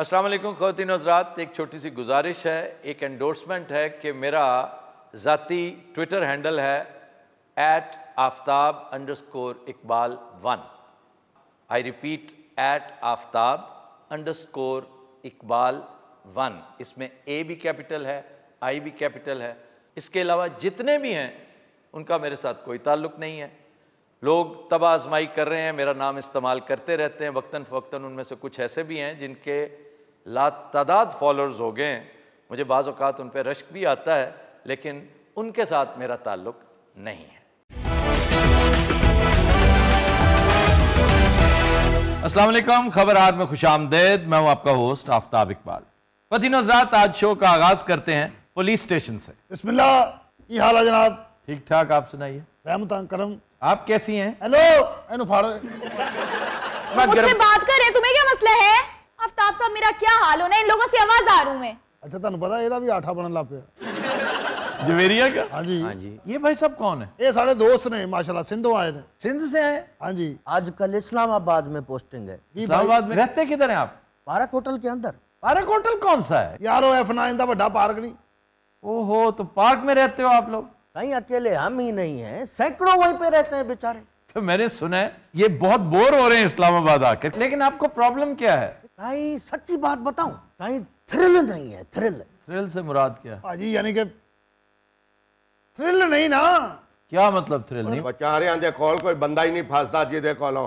असलम ख़वान हजरात एक छोटी सी गुजारिश है एक एंडोर्समेंट है कि मेरा ज़ाती ट्विटर हैंडल है at Aftab underscore Iqbal one I repeat at Aftab underscore Iqbal one इसमें ए भी कैपिटल है आई भी कैपिटल है इसके अलावा जितने भी हैं उनका मेरे साथ कोई ताल्लुक नहीं है लोग तबाजमाई कर रहे हैं मेरा नाम इस्तेमाल करते रहते हैं वक्ता फ़वक्ता उनमें से कुछ ऐसे भी हैं जिनके लातादाद फॉलोअर्स हो गए मुझे बाज़ अवत उन पर रश्क भी आता है लेकिन उनके साथ मेरा ताल्लुक नहीं है असलम खबर आज में खुश आमदेद मैं हूँ आपका होस्ट आफ्ताब इकबाल वतीन नजरात आज शो का आगाज करते हैं पुलिस स्टेशन से बिस्मिल्ला हाल है जनाब ठीक ठाक आप सुनाइए रहमत करम आप कैसी हैं हेलो मुझसे बात कर रहे हैं तुम्हें क्या मसला है आफताब साहब मेरा क्या हाल होना इन लोगों से आवाज आ रू मैं अच्छा ਤੁਹਾਨੂੰ ਪਤਾ ਇਹਦਾ ਵੀ ਆਠਾ ਬਣਨ जवेरिया का ਜਵੇਰੀਆ हाँ जी ਹਾਂਜੀ हाँ जी ये भाई सब कौन है ये सारे दोस्त ने माशाल्लाह ਸਿੰਧੋਂ आए थे सिंध से आए ਹਾਂਜੀ हाँ जी आजकल इस्लामाबाद में पोस्टिंग है इस्लामाबाद में रहते किधर हैं आप पार्क होटल के अंदर पार्क होटल कौन सा है यार वो F9 ਦਾ ਵੱਡਾ ਪਾਰਕ ਨਹੀਂ ओहो तो पार्क में रहते हो आप लोग कहीं अकेले हम ही नहीं है सैकड़ों वहीं पे रहते हैं बेचारे तो मैंने सुना है ये बहुत बोर हो रहे हैं इस्लामाबाद आकर लेकिन आपको प्रॉब्लम क्या है कहीं सच्ची बात बताऊं कहीं थ्रिल नहीं है थ्रिल थ्रिल से मुराद क्या भाजी यानी कि थ्रिल नहीं ना क्या मतलब थ्रिल नहीं बच्चा बेचारे आंधे कॉल कोई बंदा ही नहीं फंसता जी देखो लो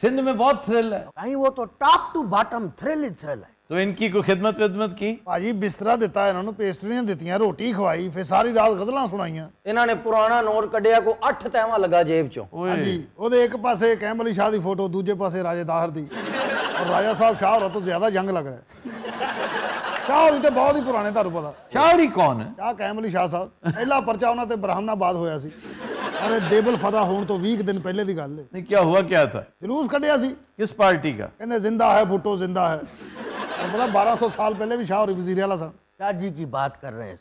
सिंध में बहुत थ्रिल है कहीं वो तो टॉप टू बॉटम थ्रिल ही थ्रिल है तो इनकी कोई खिदमत विदमत की भाजी बिस्तरा देता है इन्होंने पेस्ट्रियां देती हैं रोटी खवाई फिर सारी रात गजल सुनाई इन्होंने पुराना नोट कटिया को अठ तहवा लगा जेब चो जी एक पासे कैमली शाह की फोटो दूजे पासे राजे दाहर की राजा साहब शाह हो तो ज्यादा जंग लग रहा है शाह हो तो बहुत ही पुराने तुम पता शाह कौन है शाह कैम शाह साहब पहला परचा उन्होंने तो ब्राह्मणा बाद होया अरे देबल फदा होने तो वीक दिन पहले की गल नहीं क्या हुआ क्या था जलूस कटिया किस पार्टी का कहते जिंदा है भुट्टो जिंदा है मतलब बारह सौ साल पहले भी शाह वजीर आला सन शाह जी की बात कर रहे हैं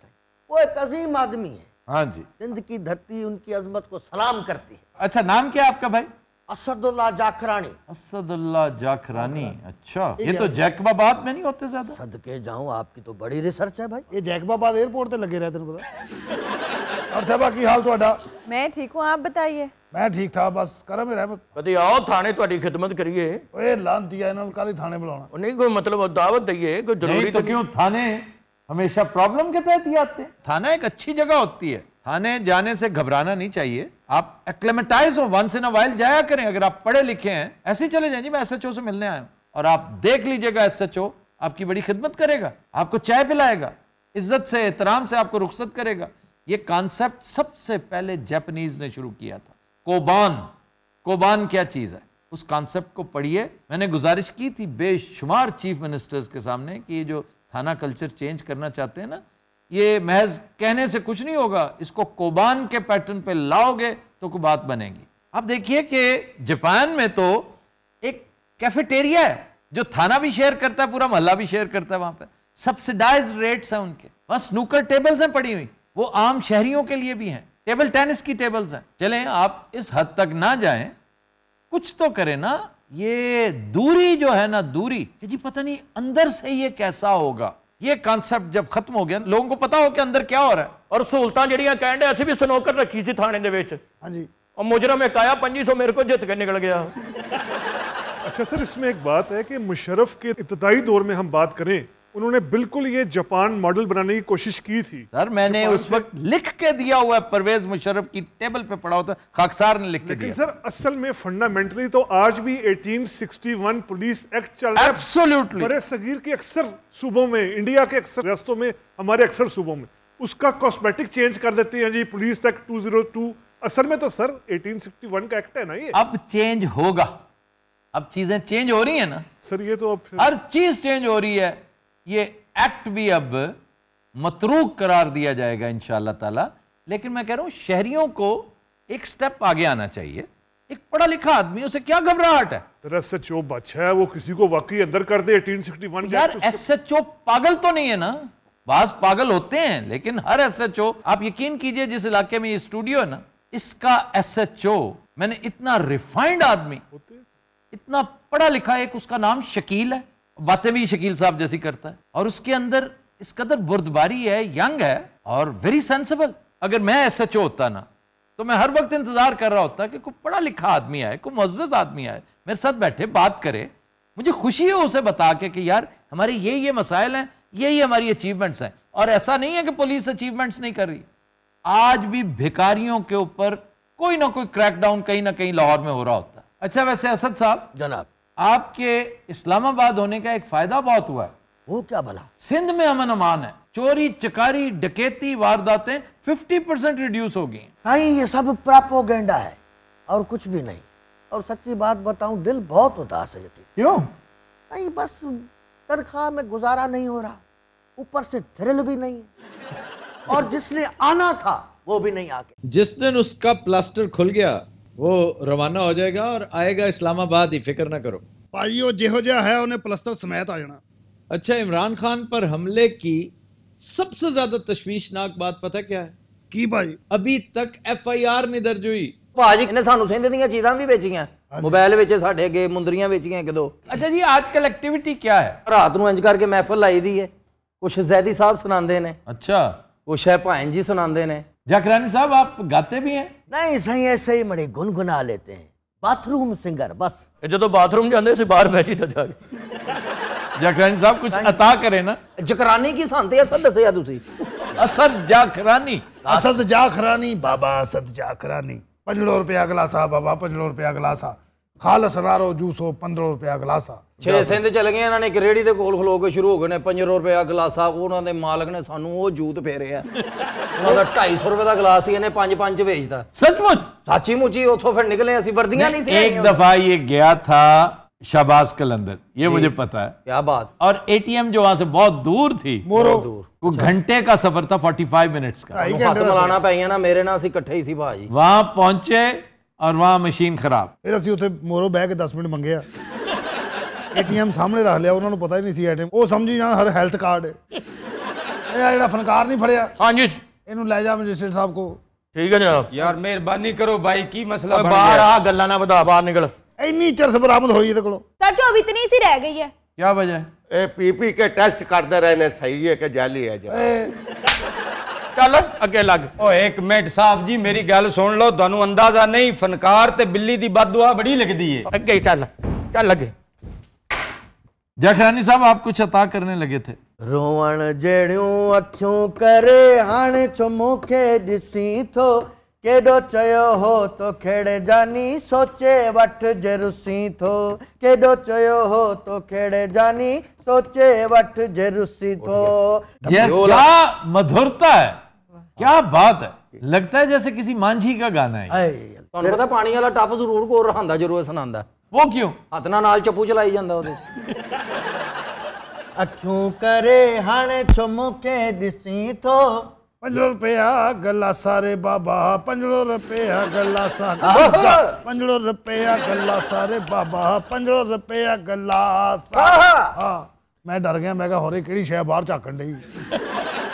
वो एक अजीम आदमी है हाँ जी सिंध की धरती उनकी अजमत को सलाम करती है अच्छा नाम क्या आपका भाई असदुल्ला जाखरानी असदुल्ला जाखरानी अच्छा ये तो जैकबाबाद में नहीं होते ज्यादा सदके जाऊं आपकी तो बड़ी रिसर्च है भाई ये जैकबाबाद एयरपोर्ट पे लगे रहते हैं पता और सबा की हाल तोड़ा मैं ठीक हूं आप बताइए मैं ठीक ठाक बस करम रहमत कदी आओ थाने तोड़ी खिदमत करिए ओए लानतिया इनन काले थाने बुलाना नहीं कोई मतलब दावत दईए कोई जरूरी तो, तो क्यों थाने हमेशा प्रॉब्लम के तहत ही आते थाना एक अच्छी जगह होती है आने जाने से घबराना नहीं चाहिए आप एक्लेमेटाइज हो वंस इन अ वाइल जाया करें अगर आप पढ़े लिखे हैं ऐसे ही चले जाए जी मैं एस से मिलने आया हूं और आप देख लीजिएगा एस आपकी बड़ी खिदमत करेगा आपको चाय पिलाएगा इज्जत से एहतराम से आपको रुखसत करेगा ये कॉन्सेप्ट सबसे पहले जैपनीज ने शुरू किया था कोबान कोबान क्या चीज़ है उस कॉन्सेप्ट को पढ़िए मैंने गुजारिश की थी बेशुमार चीफ मिनिस्टर्स के सामने कि ये जो थाना कल्चर चेंज करना चाहते हैं ना ये महज कहने से कुछ नहीं होगा इसको कोबान के पैटर्न पे लाओगे तो कोई बात बनेगी आप देखिए कि जापान में तो एक कैफेटेरिया है जो थाना भी शेयर करता है पूरा मोहल्ला भी शेयर करता है वहां पर सब्सिडाइज रेट्स हैं उनके वहां स्नूकर टेबल्स हैं पड़ी हुई वो आम शहरियों के लिए भी हैं टेबल टेनिस की टेबल्स हैं चलें आप इस हद तक ना जाएं कुछ तो करें ना ये दूरी जो है ना दूरी जी पता नहीं अंदर से ये कैसा होगा ये कॉन्सेप्ट जब खत्म हो गया लोगों को पता हो कि अंदर क्या हो रहा है और सहूलत जीडिया कह रहे भी सनोकर रखी थी थाने के हाँ जी मुजरम एक आया पी सौ मेरे को जित के निकल गया अच्छा सर इसमें एक बात है कि मुशरफ के इब्तदाई दौर में हम बात करें उन्होंने बिल्कुल ये जापान मॉडल बनाने की कोशिश की थी सर मैंने उस वक्त लिख के दिया हुआ परवेज मुशरफ की टेबल पे पड़ा होता खाकसार ने लिख के दिया सर असल में फंडामेंटली तो आज भी 1861 पुलिस एक्ट चल रहा है एब्सोल्युटली सगीर के अक्सर सूबों में इंडिया के अक्सर रस्तों में हमारे अक्सर सूबों में उसका कॉस्मेटिक चेंज कर देते हैं जी पुलिस एक्ट टू असल में तो सर 1861 का एक्ट है ना ये अब चेंज होगा अब चीजें चेंज हो रही है ना सर ये तो अब हर चीज चेंज हो रही है ये एक्ट भी अब मतरूक करार दिया जाएगा इन ताला लेकिन मैं कह रहा हूँ शहरियों को एक स्टेप आगे आना चाहिए एक पढ़ा लिखा आदमी उसे क्या घबराहट है तो है वो किसी को वाकई अंदर कर दे 1861 यार एस एच ओ पागल तो नहीं है ना बास पागल होते हैं लेकिन हर एस एच ओ आप यकीन कीजिए जिस इलाके में ये स्टूडियो है ना इसका एस एच ओ मैंने इतना रिफाइंड आदमी इतना पढ़ा लिखा एक उसका नाम शकील है बातें भी शकील साहब जैसी करता है और उसके अंदर इस कदर बुरदबारी है यंग है और वेरी सेंसिबल अगर मैं एस एच ओ होता ना तो मैं हर वक्त इंतजार कर रहा होता कि कोई पढ़ा लिखा आदमी आए कोई मुज्ज़ आदमी आए मेरे साथ बैठे बात करे मुझे खुशी है उसे बता के कि यार हमारे ये ये मसाइल हैं ये ये हमारी अचीवमेंट्स हैं और ऐसा नहीं है कि पुलिस अचीवमेंट्स नहीं कर रही आज भी भिकारियों के ऊपर कोई ना कोई क्रैकडाउन कहीं ना कहीं लाहौर में हो रहा होता अच्छा वैसे असद साहब जनाब आपके इस्लामाबाद होने का एक फायदा बहुत हुआ है वो क्या भला सिंध में अमन अमान है चोरी चकारी डकैती वारदातें 50 परसेंट रिड्यूस हो गई नहीं ये सब प्रापोगेंडा है और कुछ भी नहीं और सच्ची बात बताऊं दिल बहुत उदास है यतीम क्यों नहीं बस तनख्वाह में गुजारा नहीं हो रहा ऊपर से थ्रिल भी नहीं और जिसने आना था वो भी नहीं आके जिस दिन उसका प्लास्टर खुल गया वो रवाना हो जाएगा और आएगा इस्लामाबाद ही फिक्र ना करो भाई वो जेहो जहा है उन्हें प्लस्तर समेत आ जाना अच्छा इमरान खान पर हमले की सबसे ज्यादा तश्वीशनाक बात पता क्या है की भाई अभी तक एफ आई आर नहीं दर्ज हुई ਭਾਜੀ ਇਹਨੇ जाकरानी साहब आप गाते भी हैं नहीं सही ਐਸੇ ਹੀ मणि गुनगुना लेते हैं बाथरूम सिंगर बस जो तो बाथरूम ਸੀ ਬਾਹਰ बाहर बैठी ਜਾ तो ਕੇ जाकरानी साहब कुछ अता करें ना जकरानी की शांति असद से दसया ਤੁਸੀਂ असद जाकरानी असद जाकरानी बाबा असद जाकरानी पंजड़ो रुपया गिलासा बाबा पंजड़ो रुपया गिलासा खालस रारो जूसो पंद्रह रुपया गलासा छे सिंध चल गए इन्होंने एक रेहड़ी के कोल खलो के शुरू हो गए ने पंजों रुपया गलासा उन्होंने मालक ने सू जूत फेरे है ढाई सौ रुपए का गिलास ही इन्हें पांच पांच बेचता सचमुच साची मुची उतो फिर निकले असं वर्दियां नहीं एक दफा ये गया था शबाज कलंदर ये मुझे पता है क्या बात और एटीएम जो वहां से बहुत दूर थी मोरो दूर वो अच्छा। घंटे का सफर था 45 मिनट्स का हाथ मिलाना पाइया ना मेरे ना अठे ही भाजी वहां पहुंचे ਔਰ ਵਾਹ ਮਸ਼ੀਨ ਖਰਾਬ ਫਿਰ ਅਸੀਂ ਉੱਥੇ ਮੋਰੋ ਬਹਿ ਕੇ 10 ਮਿੰਟ ਮੰਗਿਆ ਏਟੀਐਮ ਸਾਹਮਣੇ ਰੱਖ ਲਿਆ ਉਹਨਾਂ ਨੂੰ ਪਤਾ ਹੀ ਨਹੀਂ ਸੀ ਏਟੀਐਮ ਉਹ ਸਮਝੀ ਜਾਣ ਹਰ ਹੈਲਥ ਕਾਰਡ ਇਹ ਆ ਜਿਹੜਾ ਫਨਕਾਰ ਨਹੀਂ ਫੜਿਆ ਹਾਂਜੀ ਇਹਨੂੰ ਲੈ ਜਾ ਮਜਿਸਟਰ ਸਾਹਿਬ ਕੋ ਠੀਕ ਹੈ ਜਨਾਬ ਯਾਰ ਮਿਹਰਬਾਨੀ ਕਰੋ ਬਾਈ ਕੀ ਮਸਲਾ ਬਣ ਗਿਆ ਬਾਹਰ ਆ ਗੱਲਾਂ ਨਾ ਵਧਾ ਬਾਹਰ ਨਿਕਲ ਇੰਨੀ ਚਰਸ ਬਰਾਮਦ ਹੋਈ ਇਹਦੇ ਕੋਲੋਂ ਸਰ ਜੋ ਅਬ ਇਤਨੀ ਸੀ ਰਹਿ ਗਈ ਹੈ ਕੀ ਵਜ੍ਹਾ ਇਹ ਪੀਪੀ ਕੇ ਟੈਸਟ ਕਰਦੇ ਰਹੇ ਨੇ ਸਹੀ ਹੈ ਕਿ ਜਾਲੀ ਹੈ ਜਨਾਬ चल अगे लग ਓ ਇੱਕ ਮਿੰਟ ਸਾਹਿਬ ਜੀ ਮੇਰੀ ਗੱਲ ਸੁਣ ਲਓ ਤੁਹਾਨੂੰ ਅੰਦਾਜ਼ਾ ਨਹੀਂ ਫਨਕਾਰ ਤੇ ਬਿੱਲੀ ਦੀ ਬਦਦੁਆ ਬੜੀ ਲੱਗਦੀ ਏ ਅੱਗੇ ਚੱਲ ਚੱਲ ਅੱਗੇ जखरानी साहब आप कुछ अता करने लगे थे रोअण जेड़ियों अखियों करे हाणे छो मूंखे ॾिसी थो केडो चयो हो तो खेड़े जानी सोचे वट जे थो केडो चयो हो तो खेड़े जानी सोचे वट जे थो ये क्या मधुरता है क्या बात है लगता है जैसे ਕਿਸੇ ਮਾਂਝੀ ਦਾ ਗਾਣਾ ਹੈ ਤੁਹਾਨੂੰ ਪਤਾ ਪਾਣੀ ਵਾਲਾ ਟੱਪ ਜ਼ਰੂਰ ਕੋਲ ਰਹਾਂਦਾ ਜ਼ਰੂਰ ਸੁਣਾਉਂਦਾ ਉਹ ਕਿਉਂ ਹੱਥ ਨਾਲ ਚੱਪੂ ਚਲਾਈ ਜਾਂਦਾ ਉਹਦੇ अखियूं करे हाणे छो मूंखे ॾिसी थो रुपया गला सारे बाबा पंजड़ो रुपया गला सा पंजड़ो रुपया गला सारे बाबा पंजड़ो रुपया गला सा हाँ मैं डर गया मैं कहा होरे केड़ी शह बाहर झाकन ढई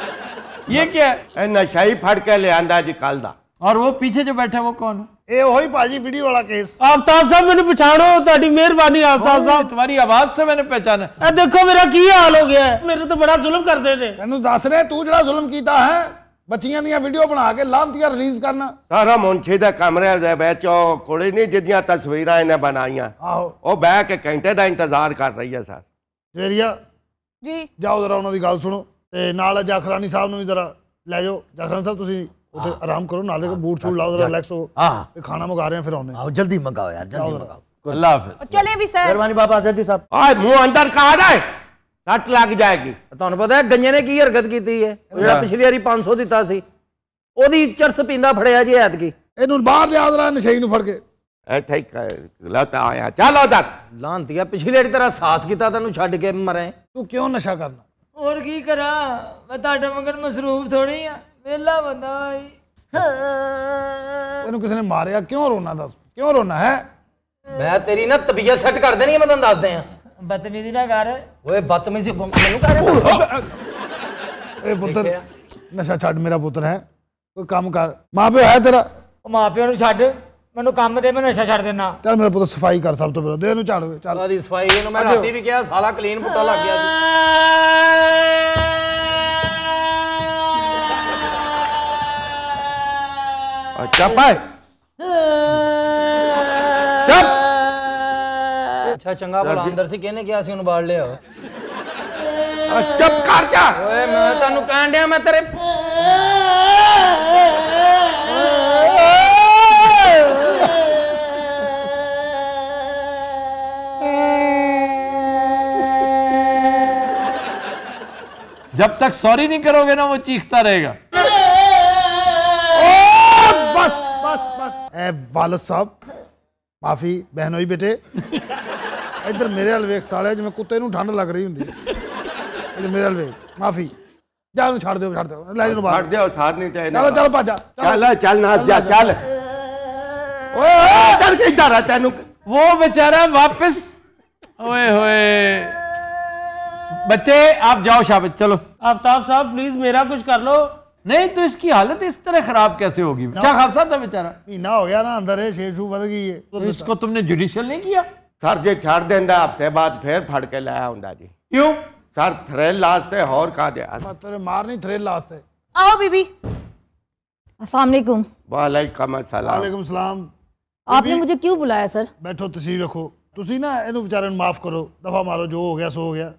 ये क्या है ਨਸ਼ਾ ਹੀ ਫੜ ਕੇ ਲਿਆਂਦਾ ਅੱਜ ਕੱਲ ਦਾ ਔਰ ਉਹ ਪਿੱਛੇ ਜੋ ਬੈਠਾ ਉਹ ਕੌਣ ਇਹ ਉਹੀ ਭਾਜੀ ਵੀਡੀਓ ਵਾਲਾ ਕੇਸ आफ्ताब साहब मैंने पहचानो ਤੁਹਾਡੀ ਮਿਹਰਬਾਨੀ आफ्ताब साहब तुम्हारी आवाज से मैंने पहचाना ਇਹ ਦੇਖੋ ਮੇਰਾ ਕੀ ਹਾਲ ਹੋ ਗਿਆ ਹੈ। ਮੇਰੇ ਤੇ ਬੜਾ ਜ਼ੁਲਮ ਕਰਦੇ ਨੇ ਤੈਨੂੰ ਦੱਸ ਰਿਹਾ ਤੂੰ ਜਿਹੜਾ ਜ਼ੁਲਮ ਕੀਤਾ ਹੈ ਬੱਚੀਆਂ ਦੀਆਂ ਵੀਡੀਓ ਬਣਾ ਕੇ ਲਾਂਤੀਆਂ ਰਿਲੀਜ਼ ਕਰਨਾ ਸਾਰਾ ਮੁੰਸ਼ੀ ਦਾ ਕਮਰੇ ਦੇ ਵਿੱਚ ਉਹ ਕੁੜੀ ਨਹੀਂ ਜਿਹਦੀਆਂ ਤਸਵੀਰਾਂ ਇਹਨੇ ਬਣਾਈਆਂ ਆਹੋ ਉਹ ਬਹਿ ਕੇ ਘੰਟੇ ਦਾ ਇੰਤਜ਼ਾਰ ਕਰ ਰਹੀ ਹੈ ਸਰ ਵੇਰੀਆ ਜੀ ਜਾਓ ਜ਼ਰਾ ਉਹਨਾਂ ਦੀ ਗੱਲ ਸੁਣੋ ਤੇ ਨਾਲ ਜਾਖਰਾਨੀ ਸਾਹਿਬ ਨੂੰ ਵੀ ਜ਼ਰਾ ਲੈ ਜਾਓ ਜਾਖਰਾਨੀ ਸਾਹਿਬ ਤੁਸੀਂ ਉੱਥੇ ਆਰਾਮ ਕਰੋ ਨਾਲੇ ਕੋ ਬੂਟ ਛੂਟ ਲਾਓ ਜ਼ਰਾ ਰਿਲੈਕਸ ਹੋ ਹਾਂ ਤੇ ਖਾਣਾ ਮੰਗਾ ਰਹੇ ਆ ਫਿਰ ਆਉਨੇ ਆਓ ਜਲਦੀ ਮੰਗਾਓ ਯਾਰ ਜਲਦੀ ਮੰਗਾਓ ਅੱਲਾਹ ਹਾਫਿਜ਼ ਚਲੇ ਵੀ ਸਰ ਮਿਹਰਬਾਨੀ ਬਾਬਾ ਅਜ਼ਦੀ ਸਾਹਿਬ ਆਏ ਮੂੰਹ ਅੰਦਰ ਕਾੜ ਆਏ ਸੱਟ ਲੱਗ ਜਾਏਗੀ ਤੁਹਾਨੂੰ ਪਤਾ ਹੈ ਗੰਜੇ ਨੇ ਕੀ ਹਰਕਤ ਕੀਤੀ ਹੈ ਜਿਹੜਾ ਪਿਛਲੀ ਵਾਰੀ 500 ਦਿੱਤਾ ਸੀ ਉਹਦੀ ਚਰਸ ਪੀਂਦਾ ਫੜਿਆ ਜੀ ਐਤਕੀ ਇਹਨੂੰ ਬਾਹਰ ਲਿਆ ਜ਼ਰਾ ਨਸ਼ਈ ਨੂੰ ਫੜ ਕੇ ਇੱਥੇ ਹੀ ਲਾਤਾ ਆਇਆ ਚੱਲ ਉਧਰ ਲਾਂਤੀ ਆ ਪਿਛਲੀ ਵਾਰੀ ਤੇਰਾ ਸਾਹਸ ਕੀਤਾ ਤੈਨੂੰ ਛੱਡ ਕੇ ਮਰੇ ਤੂੰ ਕਿਉਂ ਨਸ਼ਾ ਕਰਨਾ और की करा मैं ताडा मगर मसरूफ थोड़ी हाँ वेला बंदा भाई तेन किसी ने क्यों रोना दस क्यों रोना है मैं तेरी ना तबीयत सेट कर देनी है मैं तेन दस दे बदतमीजी ना कर ओए बदतमीजी मैनू कर ए पुत्र नशा छड़ मेरा पुत्र है कोई काम कर मां प्यो है तेरा मां प्यो नु छड़ ਮੈਨੂੰ ਕੰਮ ਦੇ ਮੈਂ ਨਸ਼ਾ ਛੱਡ ਦੇਣਾ ਚੱਲ ਮੇਰਾ ਪੁੱਤ ਸਫਾਈ ਕਰ ਸਭ ਤੋਂ ਪਹਿਲਾਂ ਦੇ ਇਹਨੂੰ ਝਾੜੋ ਚੱਲ ਉਹਦੀ ਸਫਾਈ ਇਹਨੂੰ ਮੈਂ ਰਾਤੀ ਵੀ ਕਿਹਾ और चपाए चप अच्छा चंगा बड़ा अंदर से कहने क्या सी उन बाहर ले आओ चप कर जा ओए मैं तन्नू कांडिया मैं तेरे जब तक सॉरी नहीं करोगे ना वो चीखता रहेगा ਐ ਵਾਲਦ ਸਾਹਿਬ ਮਾਫੀ ਬਹਿਨੋਈ ਬੇਟੇ ਇੱਧਰ ਮੇਰੇ ਹਲ ਵੇਖ ਸਾਲਿਆ ਜਿਵੇਂ ਕੁੱਤੇ ਨੂੰ ਠੰਡ ਲੱਗ ਰਹੀ ਹੁੰਦੀ ਇੱਧਰ ਮੇਰੇ ਹਲ ਵੇਖ ਮਾਫੀ ਜਾ ਨੂੰ ਛੱਡ ਦਿਓ ਛੱਡ ਦਿਓ ਲੈ ਜਨੂੰ ਬਾਹਰ ਛੱਡ ਦਿਓ ਸਾਥ ਨਹੀਂ ਤੇ ਚਲੋ ਚਲ ਭਾਜਾ ਚੱਲ ਚੱਲ ਨਾ ਜਾ ਚੱਲ ਓਏ ਓਏ ਚੱਲ ਕੇ ਇੱਧਰ ਆ ਤੈਨੂੰ ਉਹ ਵਿਚਾਰਾ ਵਾਪਸ ਓਏ ਹੋਏ ਬੱਚੇ ਆਪ ਜਾਓ ਸ਼ਾਬਤ ਚਲੋ ਆਫਤਾਬ ਸਾਹਿਬ ਪਲੀਜ਼ ਮੇਰਾ ਕੁਝ ਕਰ लो नहीं तो इसकी हालत इस तरह खराब कैसे होगी अच्छा खासा था बेचारा महीना हो गया ना अंदर है शेशू बद गई है तो इसको तुमने जुडिशल नहीं किया ਸਰ ਜੇ ਛੱਡ ਦਿੰਦਾ ਹਫਤੇ ਬਾਅਦ ਫੇਰ ਫੜ ਕੇ ਲੈ ਆਉਂਦਾ ਜੀ ਕਿਉਂ ਸਰ ਥ੍ਰਿਲ ਲਾਸਤੇ ਹੋਰ ਕਾ ਦੇ ਮਤਲਬ ਮਾਰ ਨਹੀਂ ਥ੍ਰਿਲ ਲਾਸਤੇ आओ बीबी अस्सलाम वालेकुम वालेकुम अस्सलाम वालेकुम सलाम आपने मुझे क्यों बुलाया सर बैठो ਤੁਸੀਂ ਰੱਖੋ ਤੁਸੀਂ ਨਾ ਇਹਨੂੰ ਵਿਚਾਰੇ ਨੂੰ ਮਾਫ ਕਰੋ ਦਫਾ ਮਾਰੋ ਜੋ ਹੋ ਗਿਆ ਸੋ ਹੋ ਗਿਆ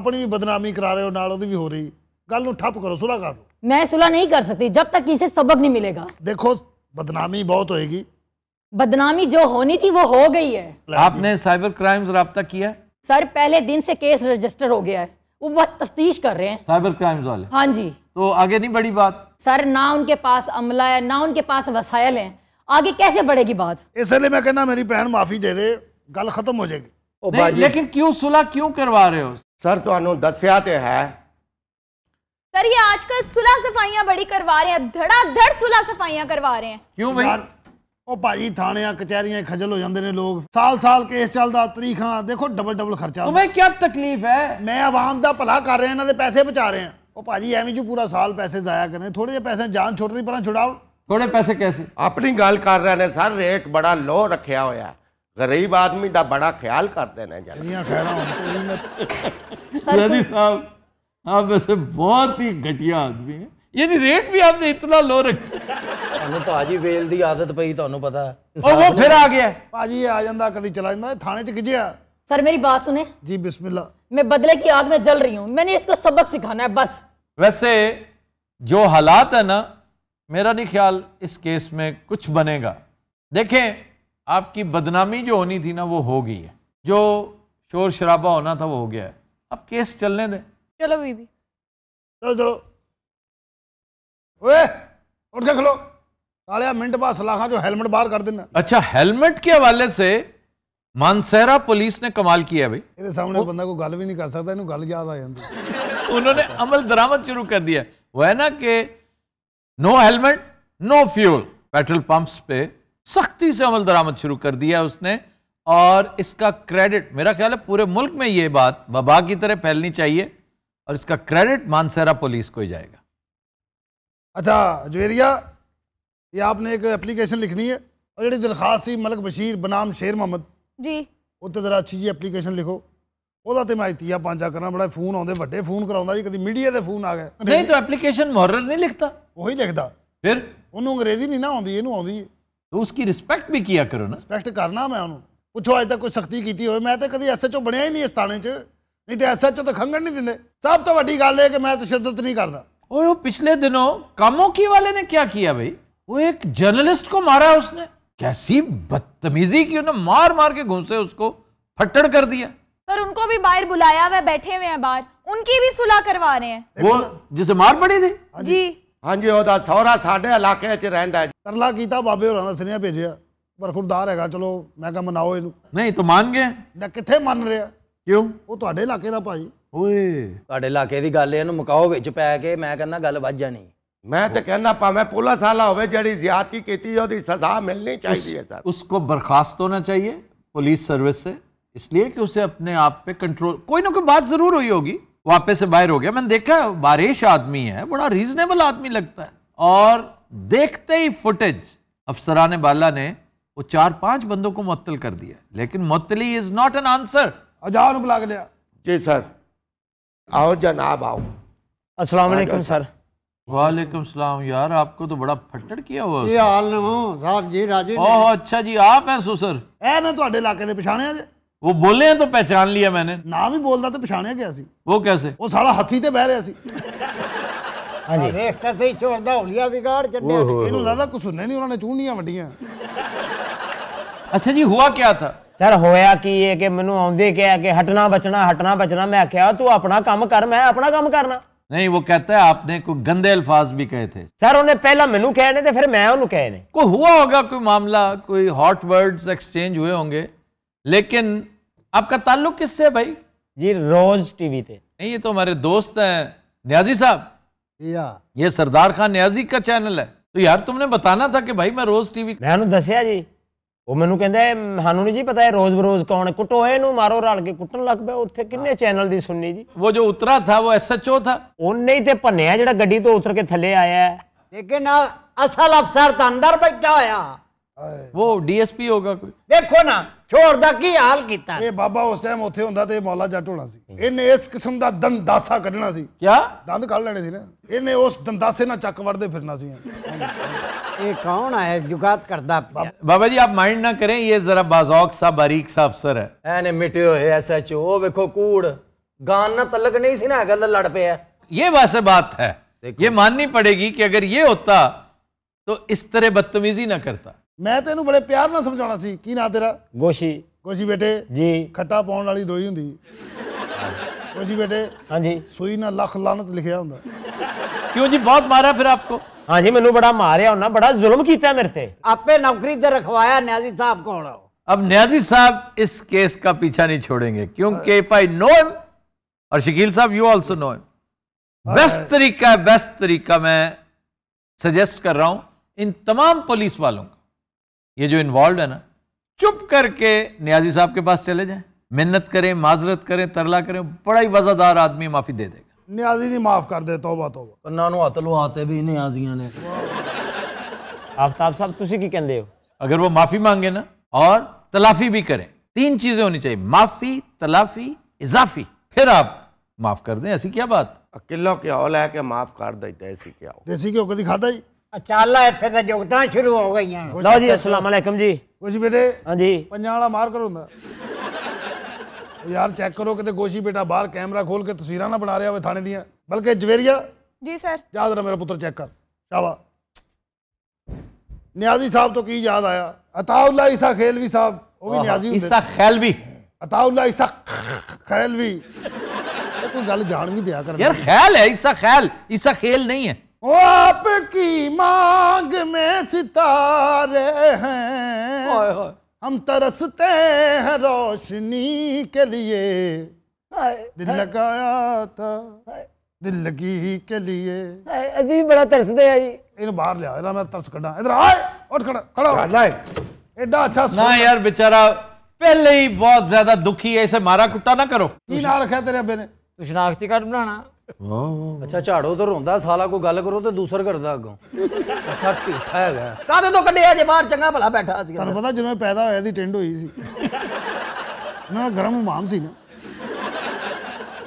ਆਪਣੀ ਵੀ ਬਦਨਾਮੀ ਕਰਾ ਰਹੇ ਹੋ ਨਾਲ ਉਹਦੀ ਵੀ ਹੋ ਰਹੀ ਗੱਲ ਨੂੰ ਠੱਪ ਕਰੋ ਸੁਲਾ ਕਰ ਲਓ मैं सुलह नहीं कर सकती जब तक इसे सबक नहीं मिलेगा देखो बदनामी बहुत होगी बदनामी जो होनी थी वो हो गई है आपने साइबर क्राइम रहा किया सर पहले दिन से केस रजिस्टर हो गया है वो बस तफ्तीश कर रहे हैं साइबर क्राइम्स वाले हाँ जी तो आगे नहीं बढ़ी बात सर ना उनके पास अमला है ना उनके पास वसायल है आगे कैसे बढ़ेगी बात इसलिए मैं कहना मेरी बहन माफी दे दे गल खत्म हो जाएगी लेकिन क्यों सुलह क्यों करवा रहे हो सर तो दस्या है सर ये आजकल सुलह सफाइयां बड़ी करवा रहे हैं धड़ाधड़ सुलह सफाइयां करवा रहे हैं क्यों भाई ਉਹ ਭਾਜੀ ਥਾਣਿਆਂ ਕਚਹਿਰੀਆਂ ਖਜਲ ਹੋ ਜਾਂਦੇ ਨੇ ਲੋਕ ਸਾਲ ਸਾਲ ਕੇਸ ਚੱਲਦਾ ਤਰੀਖਾਂ ਦੇਖੋ ਡਬਲ ਡਬਲ ਖਰਚਾ ਤੁਮੇ ਕੀ ਤਕਲੀਫ ਹੈ ਮੈਂ ਆਵਾਮ ਦਾ ਭਲਾ ਕਰ ਰਿਹਾ ਇਹਨਾਂ ਦੇ ਪੈਸੇ ਬਚਾ ਰਿਹਾ ਉਹ ਭਾਜੀ ਐਵੇਂ ਜੂ ਪੂਰਾ ਸਾਲ ਪੈਸੇ ਜ਼ਾਇਆ ਕਰਨੇ ਥੋੜੇ ਜਿਹੇ ਪੈਸੇ ਜਾਨ ਛੋਟ ਰਹੀ ਪਰਾਂ ਛੁਡਾਓ ਥੋੜੇ ਪੈਸੇ ਕੈਸੇ ਆਪਣੀ ਗੱਲ ਕਰ ਰਹੇ ਨੇ ਸਰ ਰੇਟ ਬੜਾ ਲੋ ਰੱਖਿਆ ਹੋਇਆ ਗਰੀਬ ਆਦਮੀ ਦਾ ਬੜਾ ਖਿਆਲ ਕਰਦੇ ਨੇ ਜਨਾਬ ਖੈਰਾਂ ਹੁਣ ਤੇ ਸਾਹਿਬ आप वैसे बहुत ही घटिया आदमी है यानी रेट भी आपने इतना लो रखा ਭਾਜੀ ਵੇਲ ਦੀ ਆਦਤ ਪਈ ਤੁਹਾਨੂੰ ਪਤਾ ਉਹ ਉਹ ਫਿਰ ਆ ਗਿਆ ਭਾਜੀ ਆ ਜਾਂਦਾ ਕਦੀ ਚਲਾ ਜਾਂਦਾ ਥਾਣੇ ਚ खिजिया सर मेरी बात सुने जी बिस्मिल्लाह मैं बदले की आग में जल रही हूँ मैंने इसको सबक सिखाना है बस वैसे जो हालात है ना मेरा नहीं ख्याल इस केस में कुछ बनेगा देखें आपकी बदनामी जो होनी थी ना वो हो गई है जो शोर शराबा होना था वो हो गया है अब केस चलने दें चलो बीबी चलो चलो ओए उठ के खलो कालिया मिनट बाद सलाखा जो हेलमेट बाहर कर देना अच्छा हेलमेट के हवाले से मानसहरा पुलिस ने कमाल किया भाई सामने ਸਾਹਮਣੇ बंदा को गल भी नहीं कर सकता ਇਹਨੂੰ गल याद आ जाती उन्होंने अमल दरामद शुरू कर दिया वो है ना कि no helmet no fuel petrol pumps पे सख्ती से अमल दरामद शुरू कर दिया उसने और इसका क्रेडिट मेरा ख्याल है पूरे मुल्क में ये बात वबा की तरह फैलनी चाहिए और इसका क्रेडिट मानसरा पुलिस को ही जाएगा अच्छा जुवेरिया ये आपने एक एप्लीकेशन लिखनी है और जी दरख्वास्त थी मलक बशीर बनाम शेर मोहम्मद जी उत्ते जरा अच्छी जी एप्लीकेशन लिखो ਉਹਦਾ ਤੇ ਮੈਂ ਇਤੀਆ ਪਾਂਜਾ ਕਰਨਾ ਬੜਾ ਫੋਨ ਆਉਂਦੇ ਵੱਡੇ ਫੋਨ ਕਰਾਉਂਦਾ ਜੀ ਕਦੀ ਮੀਡੀਆ ਦੇ ਫੋਨ ਆ ਗਏ ਨਹੀਂ ਤਾਂ ਐਪਲੀਕੇਸ਼ਨ ਮੁਹਰਰ ਨਹੀਂ ਲਿਖਦਾ ਉਹੀ ਲਿਖਦਾ ਫਿਰ ਉਹਨੂੰ ਅੰਗਰੇਜ਼ੀ ਨਹੀਂ ਨਾ ਆਉਂਦੀ ਇਹਨੂੰ ਆਉਂਦੀ ਹੈ ਤੋ ਉਸकी ਰਿਸਪੈਕਟ ਵੀ ਕੀਆ ਕਰੋ ਨਾ ਰਿਸਪੈਕਟ ਕਰਨਾ ਮੈਂ ਉਹਨੂੰ ਪੁੱਛੋ ਅਜ ਤੱਕ ਕੋਈ ਸਖਤੀ ਕੀਤੀ ਹੋਵੇ ਮੈਂ ਤਾਂ ਕਦੀ ਐਸਐਚਓ ਬਣਿਆ ਹੀ ਨਹੀਂ ਇਸ ਥਾਣੇ 'ਚ नहीं तो एस एच ओ तो ਤਾਂ नहीं देंगे सब तो वही गल है कि मैं ਮੈਂ तो ਤਸ਼ੱਦਦ नहीं करता वो पिछले दिनों कामोकी वाले ने क्या किया भाई वो एक जर्नलिस्ट को मारा उसने कैसी बदतमीजी की उन्हें मार मार के घुसे उसको फटड़ कर दिया पर उनको भी बाहर बुलाया वे बैठे हुए हैं बाहर उनकी भी सुलह करवा रहे हैं वो जिसे मार पड़ी थी हाँ जी हाँ जी ਉਹਦਾ ਸਹੁਰਾ ਸਾਡੇ ਇਲਾਕੇ 'ਚ ਰਹਿੰਦਾ ਤਰਲਾ ਕੀਤਾ ਬਾਬੇ ਹੋਰਾਂ ਦਾ भेजे पर ਬਰਖੁਰਦਾਰ है चलो मैं क्या मनाओ इन नहीं तो मान गए ਨਾ ਕਿੱਥੇ ਮੰਨ ਰਿਹਾ ਕਿਉਂ ਉਹ ਤੁਹਾਡੇ ਇਲਾਕੇ ਦਾ ਭਾਈ ਓਏ ਤੁਹਾਡੇ ਇਲਾਕੇ ਦੀ ਗੱਲ ਇਹਨੂੰ ਮੁਕਾਓ ਵਿੱਚ ਪੈ ਕੇ ਮੈਂ ਕਹਿੰਦਾ ਗੱਲ ਵੱਜ ਜਾਣੀ मैं तो कहना पावे पुलिस वाला हो जड़ी ज्यादा की थी सजा मिलनी चाहिए उस, सर उसको बर्खास्त होना चाहिए पुलिस सर्विस से इसलिए कि उसे अपने आप पे कंट्रोल कोई ना कोई बात जरूर हुई होगी वापस से बाहर हो गया मैंने देखा है बारिश आदमी है बड़ा रीजनेबल आदमी लगता है और देखते ही फुटेज अफसरान बाला ने वो चार पांच बंदों को मुत्तल कर दिया लेकिन मुत्तली इज नॉट एन आंसर ਆਜਾ ਨੂੰ ਬੁਲਾ जी सर आओ जनाब आओ अस्सलाम वालेकुम सर वालेकुम सलाम यार आपको तो बड़ा फटड़ किया हुआ ये हाल हो साहब जी राजी ओ, अच्छा जी आप हैं सुसर ए मैं ਤੁਹਾਡੇ ਇਲਾਕੇ ਦੇ ਪਛਾਣਿਆ जे वो बोले हैं तो पहचान लिया मैंने ना भी बोलता तो पछाणिया गया सी वो कैसे वो साला हाथी बह रहा सी ਸੀ ਹਾਂਜੀ ਰੇਖਤਾ ਤੇ अच्छा जी हुआ क्या था ਸਰ होया ਕੀ है कि मैं आंदे क्या कि हटना बचना हटना बचना मैं आख्या तू अपना काम कर मैं अपना काम करना नहीं वो कहता है आपने कोई गंदे अल्फाज भी कहे थे सर उन्हें पहला मैनू कहने थे फिर मैं उन्हें कहने कोई हुआ होगा कोई मामला कोई हॉट वर्ड्स एक्सचेंज हुए होंगे लेकिन आपका ताल्लुक किससे है भाई जी रोज टीवी थे नहीं ये तो हमारे दोस्त हैं न्याजी साहब या ये सरदार खान न्याजी का चैनल है तो यार तुमने बताना था कि भाई मैं रोज टीवी मैं दसिया जी ਉਹ ਮੈਨੂੰ ਕਹਿੰਦਾ ਸਾਨੂੰ ਨਹੀਂ ਜੀ ਪਤਾ ਇਹ ਰੋਜ਼ ਬਰੋਜ਼ ਕੌਣ ਕੁੱਟੋ ਇਹਨੂੰ ਮਾਰੋ ਰਲ ਕੇ ਕੁੱਟਣ ਲੱਗ ਪਿਆ ਉੱਥੇ ਕਿੰਨੇ ਚੈਨਲ ਦੀ ਸੁਣਨੀ ਜੀ ਉਹ ਜੋ ਉਤਰਾ ਥਾ ਉਹ ਐਸਐਚਓ ਥਾ ਉਹਨੇ ਹੀ ਤੇ ਭੰਨਿਆ ਜਿਹੜਾ ਗੱਡੀ ਤੋਂ ਉਤਰ ਕੇ ਥੱਲੇ ਆਇਆ ਲੇਕਿਨ ਅਸਲ ਅਫਸਰ ਤਾਂ ਅੰਦਰ ਬੈਠਾ ਹੋਇਆ ਉਹ ਡੀਐਸਪੀ ਹੋਗਾ ਕੋਈ ਦੇਖੋ ਨਾ ਛੋੜ ਦਾ ਕੀ ਹਾਲ ਕੀਤਾ ਇਹ ਬਾਬਾ ਉਸ ਟਾਈਮ ਉੱਥੇ ਹੁੰਦਾ ਤੇ ਮੌਲਾ ਜੱਟ ਹੋਣਾ ਸੀ ਇਹਨੇ ਇਸ ਕਿਸਮ ਦਾ ਦੰਦਾਸਾ ਕੱਢਣਾ ਸੀ ਕੀ ਦੰਦ ਕੱਢ ਲੈਣੇ ਸੀ ਨਾ ਇਹਨੇ ਉਸ ਦੰਦਾਸੇ ਨਾਲ ਚੱਕ ਵੜਦੇ ਫਿਰਨਾ ਸੀ कौन है जुगात करता बाबा जी आप माइंड ना करें ये जरा बाजौक सा बारीक सा अफसर है एने मिटियो है एसएचओ ओ देखो कूड़ गान ना तलक नहीं सी ना गल लड़ पे है ये वैसे बात है ये माननी पड़ेगी कि अगर ये होता तो इस तरह बदतमीजी ना करता मैं तेन बड़े प्यार ना समझाना सी की ना तेरा गोशी गोशी बेटे जी खट्टा पाउन वाली दोई हुंदी हाँ। गोशी बेटे हां जी सुई ना लख लानत लिखया हुंदा क्यों जी बहुत मारा फिर आपको हाँ जी मैं बड़ा मारिया ना बड़ा जुल्म किया मेरे से आपे नौकरी से रखवाया न्याजी साहब को अब न्याजी साहब इस केस का पीछा नहीं छोड़ेंगे क्योंकि इफ आई नो हिम और शकील साहब you also know him best तरीका बेस्ट तरीका मैं सजेस्ट कर रहा हूं इन तमाम पुलिस वालों का ये जो इन्वॉल्व है ना चुप करके न्याजी साहब के पास चले जाए मिन्नत करें माजरत करें तरला करें बड़ा ही वजादार आदमी माफी दे देगा ਨਿਆਜ਼ੀ ਨਹੀਂ ਮਾਫ ਕਰਦੇ ਤੌਬਾ ਤੌਬਾ ਕੰਨਾਂ ਨੂੰ ਹੱਥ ਲਵਾਤੇ ਵੀ ਨਿਆਜ਼ੀਆਂ ਨੇ आफ्ताब साहब तुम की कहते हो अगर वो माफी मांगे ना और तलाफी भी करें तीन चीजें होनी चाहिए माफी तलाफी इजाफी फिर आप माफ कर दें ऐसी क्या बात अकेला क्या हो है कि माफ कर देते ऐसी क्या हो देसी क्यों कभी खाता ही ਚਾਲਾ ਇੱਥੇ ਤਾਂ ਜੁਗਤਾਂ ਸ਼ੁਰੂ ਹੋ ਗਈਆਂ ਲਓ ਜੀ ਅਸਲਾਮ ਅਲੈਕਮ ਜੀ ਕੁਝ ਬੇਟੇ ਹਾਂਜੀ ਪੰਜਾਂ ਵਾਲਾ ਮਾਰ ਕਰੋ ਹੁੰਦਾ ਯਾਰ ਚੈੱਕ ਕਰੋ ਕਿਤੇ ਗੋਸ਼ੀ ਬੇਟਾ ਬਾਹਰ ਕੈਮਰਾ ਖੋਲ ਕੇ ਤਸਵੀਰਾਂ ਨਾ ਬਣਾ ਰਿਹਾ ਹੋਵੇ ਥਾਣੇ ਦੀਆਂ ਬਲਕਿ ਜਵੇਰੀਆ ਜੀ ਸਰ ਜਾ ਜ਼ਰਾ ਮੇਰਾ ਪੁੱਤਰ ਚੈੱਕ ਕਰ ਸ਼ਾਬਾ ਨਿਆਜ਼ੀ ਸਾਹਿਬ ਤੋਂ ਕੀ ਯਾਦ ਆਇਆ ਅਤਾਉਲਾ ਇਸਾ ਖੇਲਵੀ ਸਾਹਿਬ ਉਹ ਵੀ ਨਿਆਜ਼ੀ ਹੁੰਦੇ ਇਸਾ ਖੇਲਵੀ ਅਤਾਉਲਾ ਇਸਾ ਖੇਲਵੀ ਇਹ ਕੋਈ ਗੱਲ ਜਾਣ ਵੀ ਦਿਆ ਕਰਨਾ ਯਾਰ ਖੇਲ ਹੈ ਇਸਾ ਖੇਲ ਇਸਾ ਖੇਲ ਨਹੀਂ ਹੈ ओ आपकी मांग में सितारे हैं हम तरसते हैं रोशनी के लिए दिल लगाया था दिल्लगी के लिए असं भी बड़ा तरसते हैं जी इन बाहर लिया इधर मैं तरस कड़ा इधर आए उठ खड़ा खड़ा लाए एडा अच्छा ना यार बेचारा पहले ही बहुत ज्यादा दुखी है इसे मारा कुट्टा ना करो की ना रखा तेरे अबे ने तुझ नाख्ती काट बनाना ਵਾਹ ਵਾਹ ਅੱਛਾ ਝਾੜੋ ਉਧਰ ਹੁੰਦਾ ਸਾਲਾ ਕੋਈ ਗੱਲ ਕਰੋ ਤੇ ਦੂਸਰ ਕਰਦਾ ਅੱਗੋਂ ਅਸਾ ਢੀਠਾ ਹੈਗਾ ਕਾਦੇ ਤੋਂ ਕੱਢਿਆ ਜੇ ਬਾਹਰ ਚੰਗਾ ਭਲਾ ਬੈਠਾ ਸੀ ਤੁਹਾਨੂੰ ਪਤਾ ਜਦੋਂ ਪੈਦਾ ਹੋਇਆ ਦੀ ਟਿੰਡ ਹੋਈ ਸੀ ਨਾ ਗਰਮ ਮਾਮ ਸੀ ਨਾ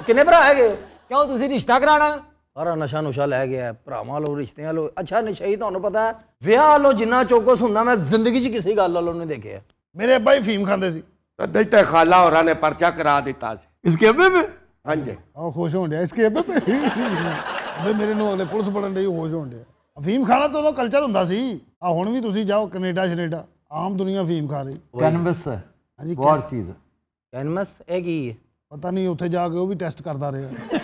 ਕਿੰਨੇ ਭਰਾ ਹੈਗੇ ਕਿਉਂ ਤੁਸੀਂ ਰਿਸ਼ਤਾ ਕਰਾਣਾ ਔਰ ਨਸ਼ਾ ਨੁਸ਼ਾ ਲੈ ਗਿਆ ਭਰਾਵਾਂ ਲੋ ਰਿਸ਼ਤਿਆਂ ਲੋ ਅੱਛਾ ਹੀ ਤੁਹਾਨੂੰ ਪਤਾ ਵਿਆਹ ਲੋ ਜਿੰਨਾ ਚੋਕਸ ਹੁੰਦਾ ਮੈਂ ਜ਼ਿੰਦਗੀ 'ਚ ਕਿਸੇ ਗੱਲ ਲੋ ਨਹੀਂ ਦੇਖਿਆ ਮੇਰੇ ਅੱਬਾ ਹੀ ਫੀਮ ਖਾਂਦੇ ਸੀ ਤਾਂ ਦਿੱਤੇ ਖਾਲਾ ਹੋਰਾਂ ਨੇ ਪਰਚਾ ਕਰਾ ਦਿੱਤਾ ਸੀ ਇਸ ਕੇ ਅੱਬੇ ਮੇ हाँ जी और खुश होने इसके अबे अबे मेरे ਨੂੰ ਅਗਲੇ ਪੁਲਿਸ ਫੜਨ ਦੇ ਹੋਸ਼ ਹੋਣ ਦੇ ਅਫੀਮ ਖਾਣਾ ਤਾਂ ਉਹ ਕਲਚਰ ਹੁੰਦਾ ਸੀ ਆ ਹੁਣ ਵੀ ਤੁਸੀਂ ਜਾਓ ਕੈਨੇਡਾ ਸ਼ਨੇਡਾ ਆਮ ਦੁਨੀਆ ਅਫੀਮ ਖਾ ਰਹੀ ਕੈਨਵਸ ਹੈ ਹਾਂਜੀ ਹੋਰ ਚੀਜ਼ ਕੈਨਵਸ ਇਹ ਕੀ ਹੈ ਪਤਾ ਨਹੀਂ ਉੱਥੇ ਜਾ ਕੇ ਉਹ ਵੀ ਟੈਸਟ ਕਰਦਾ ਰਿਹਾ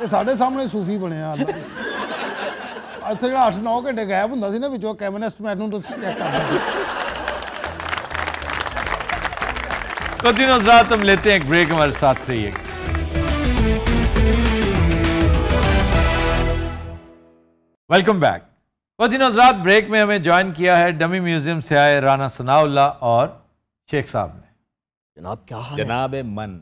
ਇਹ ਸਾਡੇ ਸਾਹਮਣੇ ਸੂਫੀ ਬਣਿਆ ਅੱਲਾ ਇੱਥੇ ਜਿਹੜਾ 8-9 ਘੰਟੇ ਗਾਇਬ ਹੁੰਦਾ ਸੀ ਨਾ ਵਿੱਚੋਂ ਕੈਮਨਿਸਟ ਮੈਨੂੰ ਤੁਸੀਂ ਚੈੱਕ ਕਰਦਾ ਸੀ कदीन हजरात हम लेते हैं एक ब्रेक हमारे साथ रहिएगा वेलकम बैक वजीन हजरात ब्रेक में हमें ज्वाइन किया है डमी म्यूजियम से आए राना सनाउल्ला और शेख साहब ने जनाब क्या हाल जनाब मन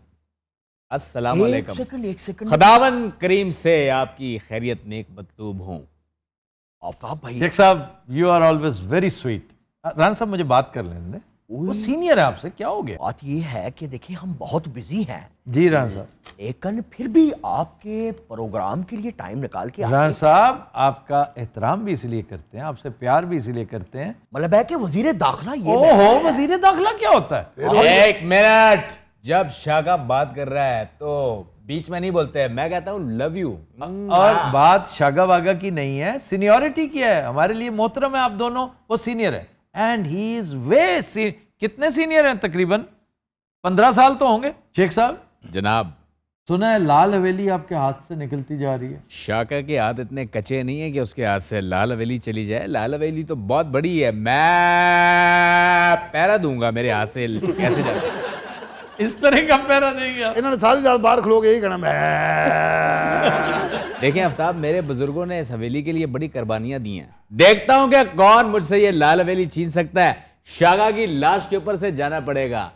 अस्सलाम वालेकुम सेकंड एक सेकंड खदावन करीम से आपकी खैरियत नेक मतलूब हूं आफताब भाई शेख साहब you are always very sweet Rana साहब मुझे बात कर लेने वो सीनियर है आपसे क्या हो गया बात ये है कि देखिए हम बहुत बिजी हैं जी रान साहब लेकिन फिर भी आपके प्रोग्राम के लिए टाइम निकाल के रान साहब आपका एहतराम भी इसलिए करते हैं आपसे प्यार भी इसलिए करते हैं मतलब है कि वजीर दाखला ये ओ, हो वजीर दाखला क्या होता है एक मिनट जब शाह बात कर रहा है तो बीच में नहीं बोलते हैं मैं कहता हूँ लव यू और बात शागा वागा की नहीं है सीनियोरिटी की है हमारे लिए मोहतरम है आप दोनों वो सीनियर है एंड ही इज वे कितने सीनियर हैं तकरीबन पंद्रह साल तो होंगे शेख साहब जनाब सुना है लाल हवेली आपके हाथ से निकलती जा रही है शाका के हाथ इतने कचे नहीं है कि उसके हाथ से लाल हवेली चली जाए लाल हवेली तो बहुत बड़ी है मैं पैरा दूंगा मेरे हाथ से कैसे जा सकता इस तरह का पहरा गया इन्होंने सारी रात बाहर के यही कहना मैं देखें आफ्ताब मेरे बुजुर्गों ने इस हवेली के लिए बड़ी कुर्बानियां दी हैं देखता हूं कि कौन मुझसे ये लाल हवेली छीन सकता है शागा की लाश के ऊपर से जाना पड़ेगा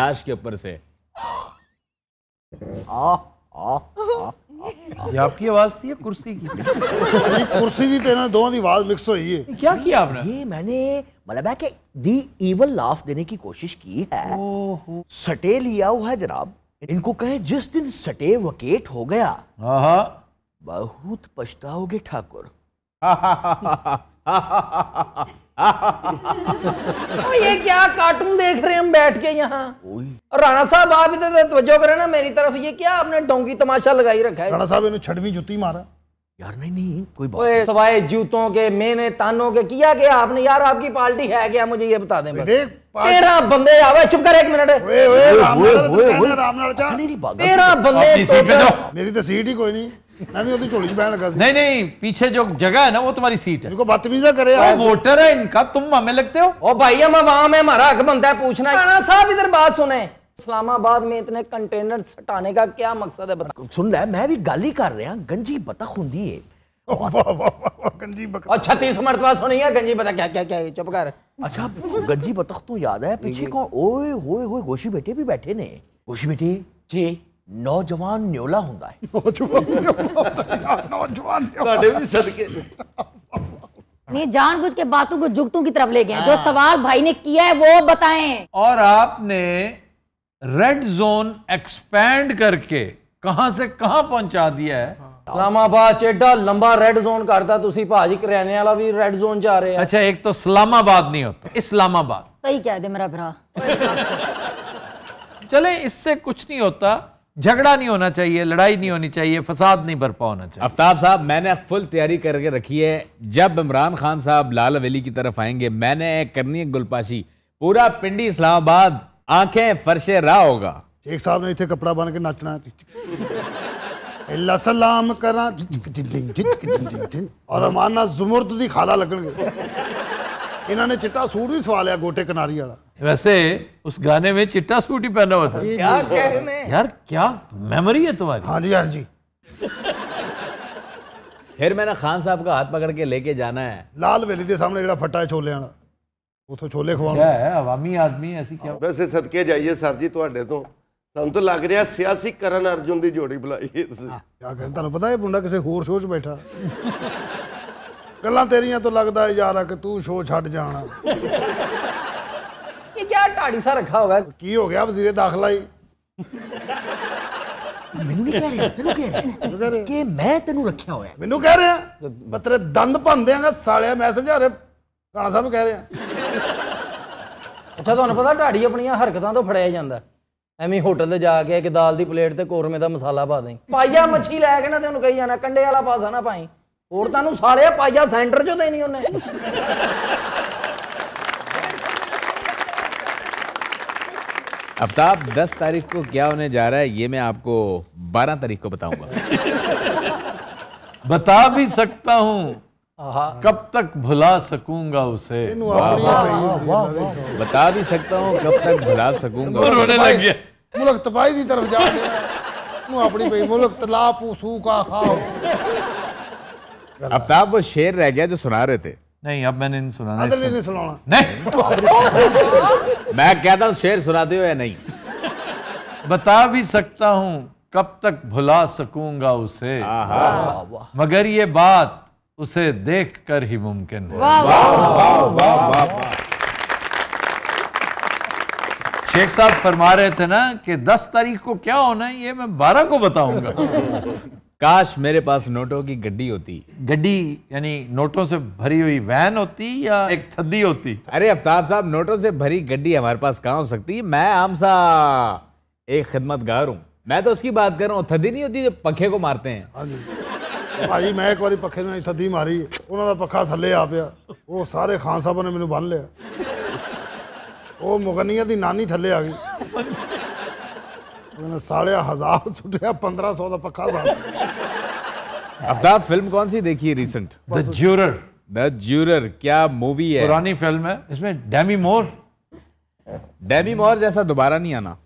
लाश के ऊपर से आ, आ। ये आपकी आवाज थी कुर्सी की कुर्सी दी तेरा ना दोनों दी आवाज मिक्स हुई है क्या किया आपने ये मैंने मतलब है कि दी इवल लाफ देने की कोशिश की है सटे लिया हुआ है जनाब इनको कहे जिस दिन सटे वकेट हो गया हाँ, हाँ। बहुत पछताओगे ठाकुर तो ये क्या कार्टून देख रहे हैं हम बैठ के यहाँ राणा साहब आप इधर तवज्जो करें ना मेरी तरफ ये क्या आपने डोंगी तमाशा लगाई रखा है राणा साहब इन्हें छठवीं जूती मारा यार नहीं नहीं कोई बात सवाए जूतों के मैंने तानों के किया गया आपने यार आपकी पार्टी है क्या मुझे ये बता दें तेरा बंदे आवे चुप कर एक मिनट तेरा बंदे तो- मेरी तो सीट ही कोई नहीं मैं भी झोली बहन लगा नहीं नहीं पीछे जो जगह है ना वो तुम्हारी सीट है बदतमीजा करे वो वोटर है इनका तुम हमें लगते हो ओ भाई हम आवाम है हमारा हक बनता है पूछना राणा हाँ, हाँ, साहब इधर बात सुने इस्लामाबाद में इतने कंटेनर हटाने का क्या मकसद है बता सुन रहा मैं भी गाली कर रहा गंजी बतख होंगी तो है गंजी बतख और छत्तीस है गंजी बतख तो याद है पीछे को ओए होए होए गोशी बेटे भी बैठे ने गोशी बेटे जी नौजवान न्योला हों नहीं जान बुझ के बातों को जुगतों की तरफ ले गए जो हाँ। सवाल भाई ने किया है वो बताएं और आपने रेड जोन एक्सपैंड करके कहां से कहां पहुंचा दिया है हाँ। इस्लामाबाद एडा लंबा रेड जोन करता तुसी भाजी करियाने वाला भी रेड जोन जा रहे हैं अच्छा एक तो इस्लामाबाद नहीं होता इस्लामाबाद सही कह दे मेरा भरा चले इससे कुछ नहीं होता झगड़ा नहीं होना चाहिए लड़ाई नहीं होनी चाहिए फसाद नहीं बरपा होना चाहिए आफ्ताब साहब मैंने फुल तैयारी करके रखी है जब इमरान खान साहब लाल अवेली की तरफ आएंगे मैंने करनी है गुलपाशी पूरा पिंडी इस्लामाबाद आंखें फर्शे रहा होगा शेख साहब ने इतने कपड़ा बन के नाचना सलाम करा और अमाना जुमुर्द की खाला लगन इन्होंने चिट्टा सूट भी सवा लिया गोटे किनारी वाला वैसे उस गाने में चिट्टा स्पूटी पहना हुआ था क्या कह रहे हैं यार क्या मेमोरी है तुम्हारी हाँ जी हाँ जी फिर मैंने खान साहब का हाथ पकड़ के लेके जाना है लाल वेली के सामने जरा फटा है छोले आना ਉਹ ਤੋਂ ਛੋਲੇ ਖਵਾਉਣ ਕਿਆ ਹੈ ਆਵਾਮੀ ਆਦਮੀ ਐਸੀ ਕਿਆ ਵੈਸੇ ਸਦਕੇ ਜਾਈਏ ਸਰ ਜੀ ਤੁਹਾਡੇ ਤੋਂ ਸਾਨੂੰ ਤਾਂ ਲੱਗ ਰਿਹਾ ਸਿਆਸੀ ਕਰਨ ਅਰਜੁਨ ਦੀ ਜੋੜੀ ਬੁਲਾਈ ਹੈ ਤੁਸੀਂ ਕਿਆ ਕਹਿੰਦਾ ਤੁਹਾਨੂੰ ਪਤਾ ਇਹ ਮੁੰਡਾ ਕਿਸੇ ਹੋਰ ਸ਼ੋਅ 'ਚ ਬੈਠਾ ਗੱਲਾਂ ਤੇਰੀਆਂ ਤੋਂ ਲੱਗਦਾ ਯਾਰਾ ਕਿ ਤੂੰ ਸ਼ੋਅ ਛੱਡ ਜਾਣਾ ਇਹ ਕਿਆ ਟਾੜੀ ਸਾ ਰੱਖਾ ਹੋਇਆ ਕੀ ਹੋ ਗਿਆ ਵਜ਼ੀਰੇ ਦਾਖਲਾ ਹੀ ਮੈਨੂੰ ਨਹੀਂ ਕਹਿ ਰਿਹਾ ਤੈਨੂੰ ਕਹਿ ਰਿਹਾ ਕਿ ਮੈਂ ਤੈਨੂੰ ਰੱਖਿਆ ਹੋਇਆ ਮੈਨੂੰ ਕਹਿ ਰਿਹਾ ਬਤਰੇ ਦੰਦ ਭੰਦਿਆਂਗਾ ਸਾਲਿਆ ਮੈਂ ਸਮਝਾ ਰਿਹਾ ਰਾਣਾ ਸਾਹਿਬ ਨੂੰ ਕਹਿ ਰਿਹਾ ਅੱਛਾ ਤੁਹਾਨੂੰ ਪਤਾ ਢਾੜੀ ਆਪਣੀਆਂ ਹਰਕਤਾਂ ਤੋਂ ਫੜਿਆ ਜਾਂਦਾ ਐਵੇਂ ਹੋਟਲ ਤੇ ਜਾ ਕੇ ਇੱਕ ਦਾਲ ਦੀ ਪਲੇਟ ਤੇ ਕੋਰਮੇ ਦਾ ਮਸਾਲਾ ਪਾ ਦੇ ਪਾਈਆ ਮੱਛੀ ਲੈ ਕੇ ਨਾ ਤੇ ਉਹਨੂੰ ਕਹੀ ਜਾਣਾ ਕੰਡੇ ਵਾਲਾ ਪਾਸਾ ਨਾ ਪਾਈ ਤਾਂ ਨੂੰ ਸਾਲਿਆ ਪਾਈਆ ਸੈਂਟਰ ਚੋਂ ਦੇਣੀ ਉਹਨੇ आफ्ताब दस तारीख को क्या होने जा रहा है ये मैं आपको बारह तारीख को बताऊंगा बता भी सकता हूँ कब तक भुला सकूंगा उसे बता भी सकता हूँ कब तक भुला सकूंगा रोने लग गया मुल्क तबाही की तरफ जा अपनी भाई मुल्क तला खाओ वो शेर रह गया जो सुना रहे थे नहीं अब मैंने नहीं सुनाना नहीं सुनाना नहीं मैं कहता हूं शेर सुनाते हो या नहीं बता भी सकता हूँ कब तक भुला सकूंगा उसे मगर ये बात उसे देख कर ही मुमकिन है शेख साहब फरमा रहे थे ना कि 10 तारीख को क्या होना है ये मैं 12 को बताऊंगा काश मेरे पास नोटों की गड्डी होती गड्डी यानी नोटों से भरी हुई वैन होती या एक थद्दी होती अरे अफ्ताब साहब नोटों से भरी गड्डी हमारे पास कहाँ हो सकती है मैं आम सा एक खिदमत गार हूँ मैं तो उसकी बात कर रहा हूँ थद्दी नहीं होती जो पखे को मारते हैं हाँ भाई मैं एक बार पखे ने ਥੱਦੀ मारी उन्होंने तो पखा थले आ पाया वो सारे खान साहब ने मैनू बन लिया वो मुगनिया की नानी थले आ गई साढ़े हजार पंद्रह सौ तो का अफ्ताब फिल्म कौन सी देखी है recent the juror the juror क्या मूवी है पुरानी फिल्म है इसमें डेमी मोर डेमी मोर जैसा दोबारा नहीं आना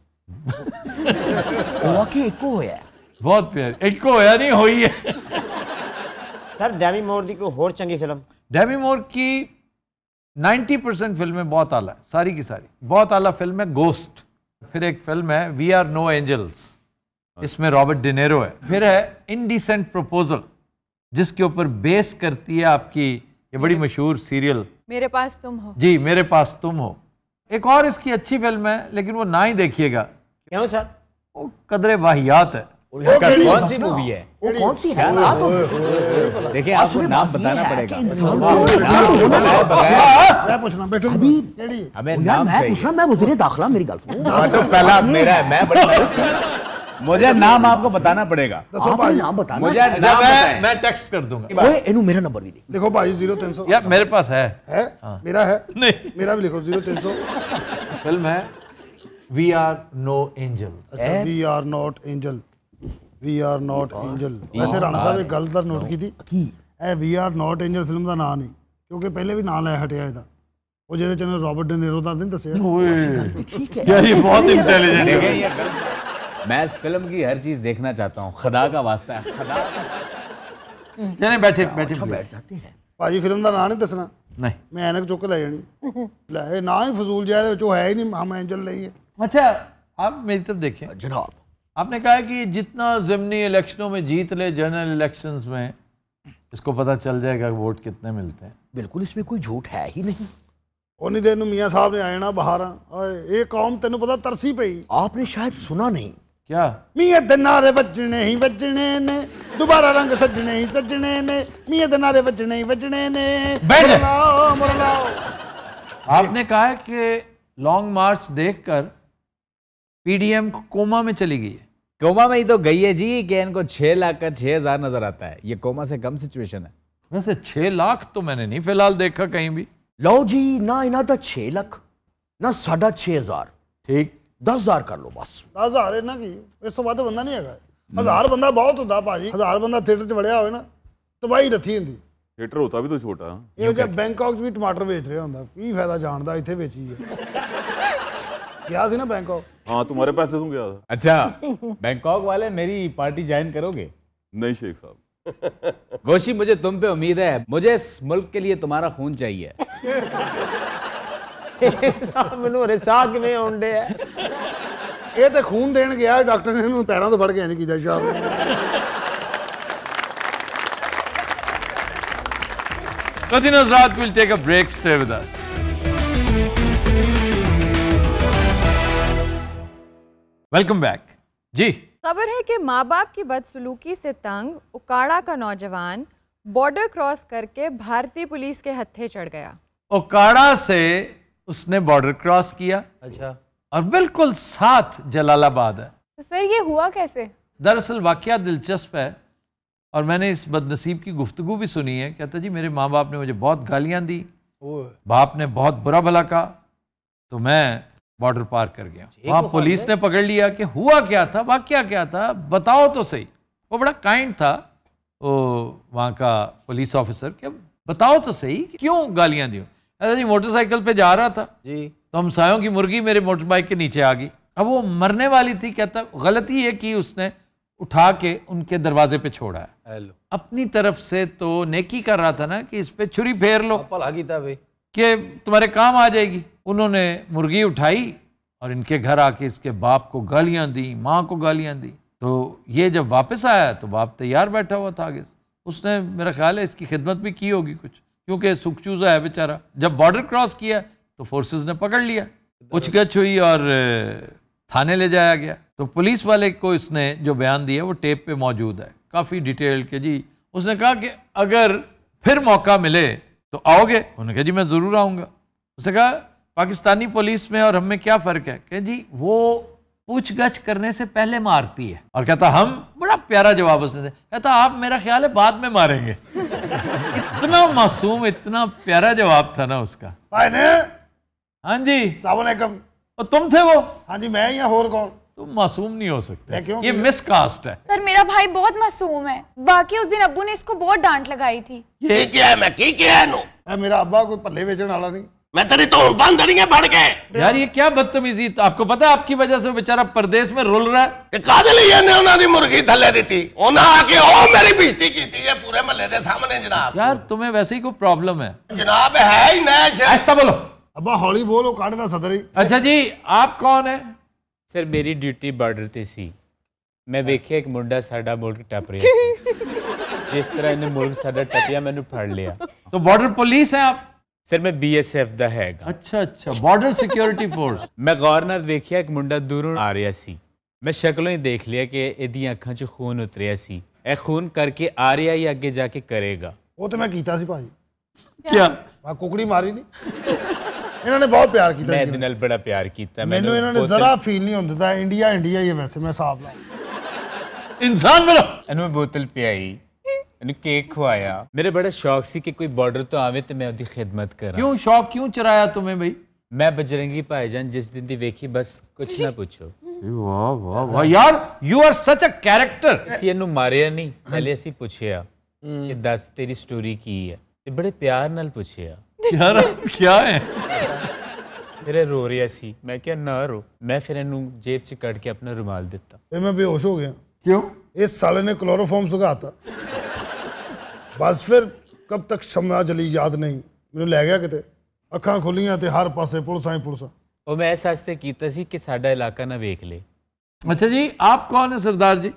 वाकई इको होया बहुत प्यार इको होया नहीं हुई है सर डेमी मोर की कोई और चंगी फिल्म डेमी मोर की 90 परसेंट फिल्में बहुत आला है सारी की सारी बहुत आला फिल्म है गोस्ट फिर एक फिल्म है वी आर नो एंजल्स इसमें रॉबर्ट डिनेरो है फिर है इनडिसेंट प्रपोजल जिसके ऊपर बेस करती है आपकी ये बड़ी मशहूर सीरियल मेरे पास तुम हो जी मेरे पास तुम हो एक और इसकी अच्छी फिल्म है लेकिन वो ना ही देखिएगा क्यों सर वो कदरे वाहियात है कौन सी मूवी है वो कौन सी है ना तो देखिए आपको नाम बताना पड़ेगा मैं वजीर मेरी गल हाँ, तो पहला मेरा है मैं मुझे नाम आपको बताना पड़ेगा नाम बताना मुझे जब मैं टेक्स्ट कर दूंगा ओए इनु मेरा नंबर भी देखो भाई तीन सौ मेरे पास है है हाँ। मेरा है नहीं मेरा भी लिखो जीरो तीन सौ फिल्म है we are no angel we are not angel we are not angel ਵੈਸੇ ਰਾਣਾ ਸਾਹਿਬ ਇੱਕ ਗੱਲ ਦਾ ਨੋਟ ਕੀਤੀ ਕੀ ਇਹ we are not angel film ਦਾ ਨਾਮ ਨਹੀਂ ਕਿਉਂਕਿ ਪਹਿਲੇ ਵੀ ਨਾਂ ਲੈ ਹਟਿਆ ਇਹਦਾ ਉਹ ਜਿਹਦੇ ਚ ਨੇ ਰਾਬਰਟ ਡੇ ਨੀਰੋ ਦਾ ਦਿਨ ਦੱਸਿਆ ਓਏ ਠੀਕ ਹੈ ਯਾਰ ਇਹ ਬਹੁਤ ਇੰਟੈਲੀਜੈਂਟ ਹੈ मैं इस फिल्म की हर चीज देखना चाहता हूँ खदा का वास्ता है खदा नहीं बैठे बैठे बैठ जाते हैं ਭਾਜੀ ਫਿਲਮ ਦਾ ਨਾਂ ਨਹੀਂ ਦੱਸਣਾ ਨਹੀਂ ਮੈਂ ਐਨਕ ਚੁੱਕ ਲੈ ਜਾਣੀ ਲੈ ਇਹ ਨਾਂ ਹੀ ਫਜ਼ੂਲ ਜਿਹਾ ਇਹਦੇ ਵਿੱਚ ਉਹ ਹੈ ਹੀ ਨਹੀਂ ਹਮ ਐਂਜਲ ਨਹੀਂ ਹੈ ਅੱਛਾ ਆਪ ਮੇਰੀ ਤਰਫ ਦੇਖਿਆ ਜਨਾਬ आपने कहा कि जितना ज़मनी इलेक्शनों में जीत ले जनरल इलेक्शंस में इसको पता चल जाएगा वोट कितने मिलते हैं बिल्कुल इसमें कोई झूठ है ही नहीं ਉਹਨੀ देर मियाँ साहब ने आना ਆਇਣਾ ये ਓਏ तेन पता तरसी ਪਤਾ आपने शायद सुना नहीं क्या ਨਹੀਂ ਕਿਆ ਮੀਆਂ ਦੇ ਨਾਰੇ ਵੱਜਣੇ ਹੀ ਵੱਜਣੇ ਨੇ ਦੁਬਾਰਾ ਰੰਗ ਸੱਜਣੇ ਹੀ आपने कहा कि लॉन्ग मार्च देखकर पीडीएम कोमा में चली गई है कोमा में ही तो गई है जी कि इनको छह लाख का छह हजार नजर आता है ये कोमा से कम सिचुएशन है वैसे छह लाख तो मैंने नहीं फिलहाल देखा कहीं भी लो जी ना इना इनादा छह लाख ना साढ़ा छह हजार ठीक दस हजार कर लो बस दस हजार है ना कि इस तो बात बंदा नहीं है हजार बंदा बहुत होता भाजी हजार बंदा थिएटर चढ़िया हो तबाही रथी होंगी थिएटर होता भी तो छोटा ਤਾਂ ਛੋਟਾ ਇਹ ਜੇ ਬੈਂਕਾਕ 'ਚ ਵੀ ਟਮਾਟਰ ਵੇਚ ਰਿਹਾ ਹੁੰਦਾ ਕੀ ਫਾਇਦਾ गया से ना बैंकॉक हाँ तुम्हारे पैसे तुम गया था अच्छा बैंकॉक वाले मेरी पार्टी ज्वाइन करोगे नहीं शेख साहब गोशी मुझे तुम पे उम्मीद है मुझे इस मुल्क के लिए तुम्हारा खून चाहिए ਮੈਨੂੰ ਰਿਸਾ ਕਿਵੇਂ ਆਉਂਦੇ ਆ ਇਹ ਤੇ ਖੂਨ ਦੇਣ ਗਿਆ ਡਾਕਟਰ ਨੇ ਇਹਨੂੰ ਪੈਰਾਂ ਤੋਂ ਫੜ ਕੇ ਨਹੀਂ ਕੀਤਾ ਸ਼ਾਬ Katin Azrat will take a break. Stay with us. Welcome back जी खबर है कि माँ बाप की बदसलूकी से तंग उकाड़ा का नौजवान बॉर्डर क्रॉस करके भारतीय पुलिस के हत्थे चढ़ गया उकाड़ा से उसने बॉर्डर क्रॉस किया अच्छा और बिल्कुल साथ जलालाबाद है तो सर ये हुआ कैसे दरअसल वाक्य दिलचस्प है और मैंने इस बदनसीब की गुफ्तु भी सुनी है कहता जी मेरे माँ बाप ने मुझे बहुत गालियाँ दी बाप ने बहुत बुरा भला कहा तो मैं बॉर्डर पार कर गया वहां पुलिस ने पकड़ लिया कि हुआ क्या था वाक्य क्या था बताओ तो सही वो बड़ा काइंड था वो का पुलिस ऑफिसर के बताओ तो सही क्यों गालियाँ दियो अरे जी मोटरसाइकिल पे जा रहा था जी तो सायों की मुर्गी मेरे मोटरबाइक के नीचे आ गई अब वो मरने वाली थी कहता गलती है कि उसने उठा के उनके दरवाजे पे छोड़ा है अपनी तरफ से तो नेकी कर रहा था ना कि इस पे छुरी फेर लो हाँ, भाई कि तुम्हारे काम आ जाएगी उन्होंने मुर्गी उठाई और इनके घर आके इसके बाप को गालियाँ दी माँ को गालियाँ दी तो ये जब वापस आया तो बाप तैयार बैठा हुआ था आगे उसने मेरा ख्याल है इसकी खिदमत भी की होगी कुछ क्योंकि सुख चूजा है बेचारा जब बॉर्डर क्रॉस किया तो फोर्सेस ने पकड़ लिया गच हुई और थाने ले जाया गया तो पुलिस वाले को इसने जो बयान दिया वो टेप पे मौजूद है काफ़ी डिटेल के जी उसने कहा कि अगर फिर मौका मिले तो आओगे उन्होंने कहा जी मैं ज़रूर आऊँगा उसने कहा पाकिस्तानी पुलिस में और हम में क्या फ़र्क है कह जी वो पूछ गछ करने से पहले मारती है और कहता हम बड़ा प्यारा जवाब उसने दे कहता आप मेरा ख्याल है बाद में मारेंगे इतना मासूम इतना प्यारा जवाब था ना उसका हाँ जी सलाम एकम तो तुम थे वो हाँ जी मैं या और कौन तुम तो मासूम नहीं हो सकते ये मिसकास्ट है सर मेरा भाई बहुत मासूम है बाकी उस दिन अब्बू ने इसको बहुत डांट लगाई थी ਕੀ ਕਿਹਾ ਮੈਂ ਕੀ ਕਿਹਾ ਇਹਨੂੰ ਇਹ ਮੇਰਾ ਅੱਬਾ ਕੋਈ ਭੱਲੇ ਵੇਚਣ ਵਾਲਾ ਨਹੀਂ ਮੈਂ यार ये क्या बदतमीजी आपको पता है आपकी वजह से बेचारा परदेश में रोल रहा है ਤੇ ਕਾਹਦੇ ने ਇਹਨੇ ਉਹਨਾਂ ਦੀ ਮੁਰਗੀ ਥੱਲੇ ਦਿੱਤੀ ਉਹਨਾਂ ਆ ਕੇ ਉਹ ਮੇਰੀ ਬੇਇੱਜ਼ਤੀ ਕੀਤੀ ਹੈ ਪੂਰੇ ਮਹੱਲੇ ਦੇ ਸਾਹਮਣੇ यार तुम्हें वैसे ही कोई प्रॉब्लम है जनाब है ही ਨਾ ऐसा बोलो ਅੱਬਾ हौली बोलो काट दा सदरी अच्छा जी आप कौन है ਸਰ ਮੇਰੀ ਡਿਊਟੀ ਬਾਰਡਰ ਤੇ ਸੀ ਮੈਂ ਵੇਖਿਆ ਇੱਕ ਮੁੰਡਾ ਸਾਡਾ ਮੁਲਕ ਟੱਪ ਰਿਹਾ ਸੀ ਜਿਸ ਤਰ੍ਹਾਂ ਇਹਨੇ ਮੁਲਕ ਸਾਡਾ ਟੱਪਿਆ ਮੈਨੂੰ ਫੜ ਲਿਆ ਤਾਂ ਬਾਰਡਰ ਪੁਲਿਸ ਹੈ ਆਪ ਸਰ ਮੈਂ ਬੀਐਸਐਫ ਦਾ ਹੈਗਾ ਅੱਛਾ ਅੱਛਾ ਬਾਰਡਰ ਸਿਕਿਉਰਿਟੀ ਫੋਰਸ ਮੈਂ ਗੌਰ ਨਾਲ ਵੇਖਿਆ ਇੱਕ ਮੁੰਡਾ ਦੂਰੋਂ ਆ ਰਿਹਾ ਸੀ ਮੈਂ ਸ਼ਕਲੋਂ ਹੀ ਦੇਖ ਲਿਆ ਕਿ ਇਹਦੀਆਂ ਅੱਖਾਂ 'ਚ ਖੂਨ ਉਤਰਿਆ ਸੀ ਇਹ ਖੂਨ ਕਰਕੇ ਆ ਰਿਹਾ ਹੀ ਅੱਗੇ ਜਾ ਕੇ ਕਰੇਗਾ ਉਹ ਤਾਂ ਮੈਂ ਕੀਤਾ ਸੀ ਭਾਜੀ ਕੀ ਮੈਂ ਕੁਕੜੀ ਮਾਰੀ ਨਹੀਂ ਇਹਨਾਂ ਨੇ ਬਹੁਤ ਪਿਆਰ ਕੀਤਾ ਮੈਂ ਇਹਦੇ ਨਾਲ ਬੜਾ ਪਿਆਰ ਕੀਤਾ ਮੈਨੂੰ ਇਹਨਾਂ ਨੇ ਜ਼ਰਾ ਫੀਲ ਨਹੀਂ ਹੁੰਦਾ ਤਾਂ ਇੰਡੀਆ ਇੰਡੀਆ ਹੀ ਹੈ ਵੈਸੇ ਮੈਂ ਹਿਸਾਬ ਲਾ इंसान बना ਇਹਨੂੰ ਬੋਤਲ ਪਿਆਈ ਇਹਨੂੰ ਕੇਕ ਖਵਾਇਆ ਮੇਰੇ ਬੜਾ ਸ਼ੌਕ ਸੀ ਕਿ ਕੋਈ ਬਾਰਡਰ ਤੋਂ ਆਵੇ ਤੇ ਮੈਂ ਉਹਦੀ ਖidmat ਕਰਾਂ ਕਿਉਂ ਸ਼ੌਕ ਕਿਉਂ ਚਰਾਇਆ ਤੁਮੇ ਬਈ ਮੈਂ ਬਜਰੰਗੀ ਭਾਈਜਾਨ ਜਿਸ ਦਿਨ ਦੀ ਵੇਖੀ ਬਸ ਕੁਛ ਨਾ ਪੁੱਛੋ ਵਾਹ ਵਾਹ ਵਾਹ ਯਾਰ ਯੂ ਆਰ ਸੱਚ ਅ ਕੈਰੈਕਟਰ ਅਸੀਂ ਇਹਨੂੰ ਮਾਰਿਆ ਨਹੀਂ ਪਹਿਲੇ ਅਸੀਂ ਪੁੱਛਿਆ ਕਿ ਦੱਸ ਤੇਰੀ ਸਟੋਰੀ ਕੀ ਹੈ ਤੇ ਬੜੇ ਪਿਆਰ ਨਾਲ ਪੁੱਛਿਆ ਯਾਰ ਕੀ ਹੈ ਮੇਰੇ ਰੋ ਰਿਹਾ ਸੀ ਮੈਂ ਕਿਹਾ ਨਾ ਰੋ ਮੈਂ ਫਿਰ ਇਹਨੂੰ ਜੇਬ 'ਚ ਕੱਢ ਕੇ ਆਪਣਾ ਰੁਮਾਲ ਦਿੱਤਾ ਤੇ ਮੈਂ ਬੇਹੋਸ਼ ਹੋ ਗਿਆ क्यों इस साले ने क्लोरोफॉर्म सुखाता बस फिर कब तक शमा जली याद नहीं ਮੈਨੂੰ ਲੈ ਗਿਆ ਕਿਤੇ ਅੱਖਾਂ ਖੁੱਲੀਆਂ ਤੇ ਹਰ ਪਾਸੇ ਪੁਲਸਾਂ ਹੀ ਪੁਲਸਾਂ ਉਹ ਮੈਂ ਇਸ ਵਾਸਤੇ ਕੀਤਾ ਸੀ ਕਿ ਸਾਡਾ ਇਲਾਕਾ ਨਾ ਵੇਖ ਲੇ ਅੱਛਾ ਜੀ ਆਪ ਕੌਣ ਹੈ ਸਰਦਾਰ ਜੀ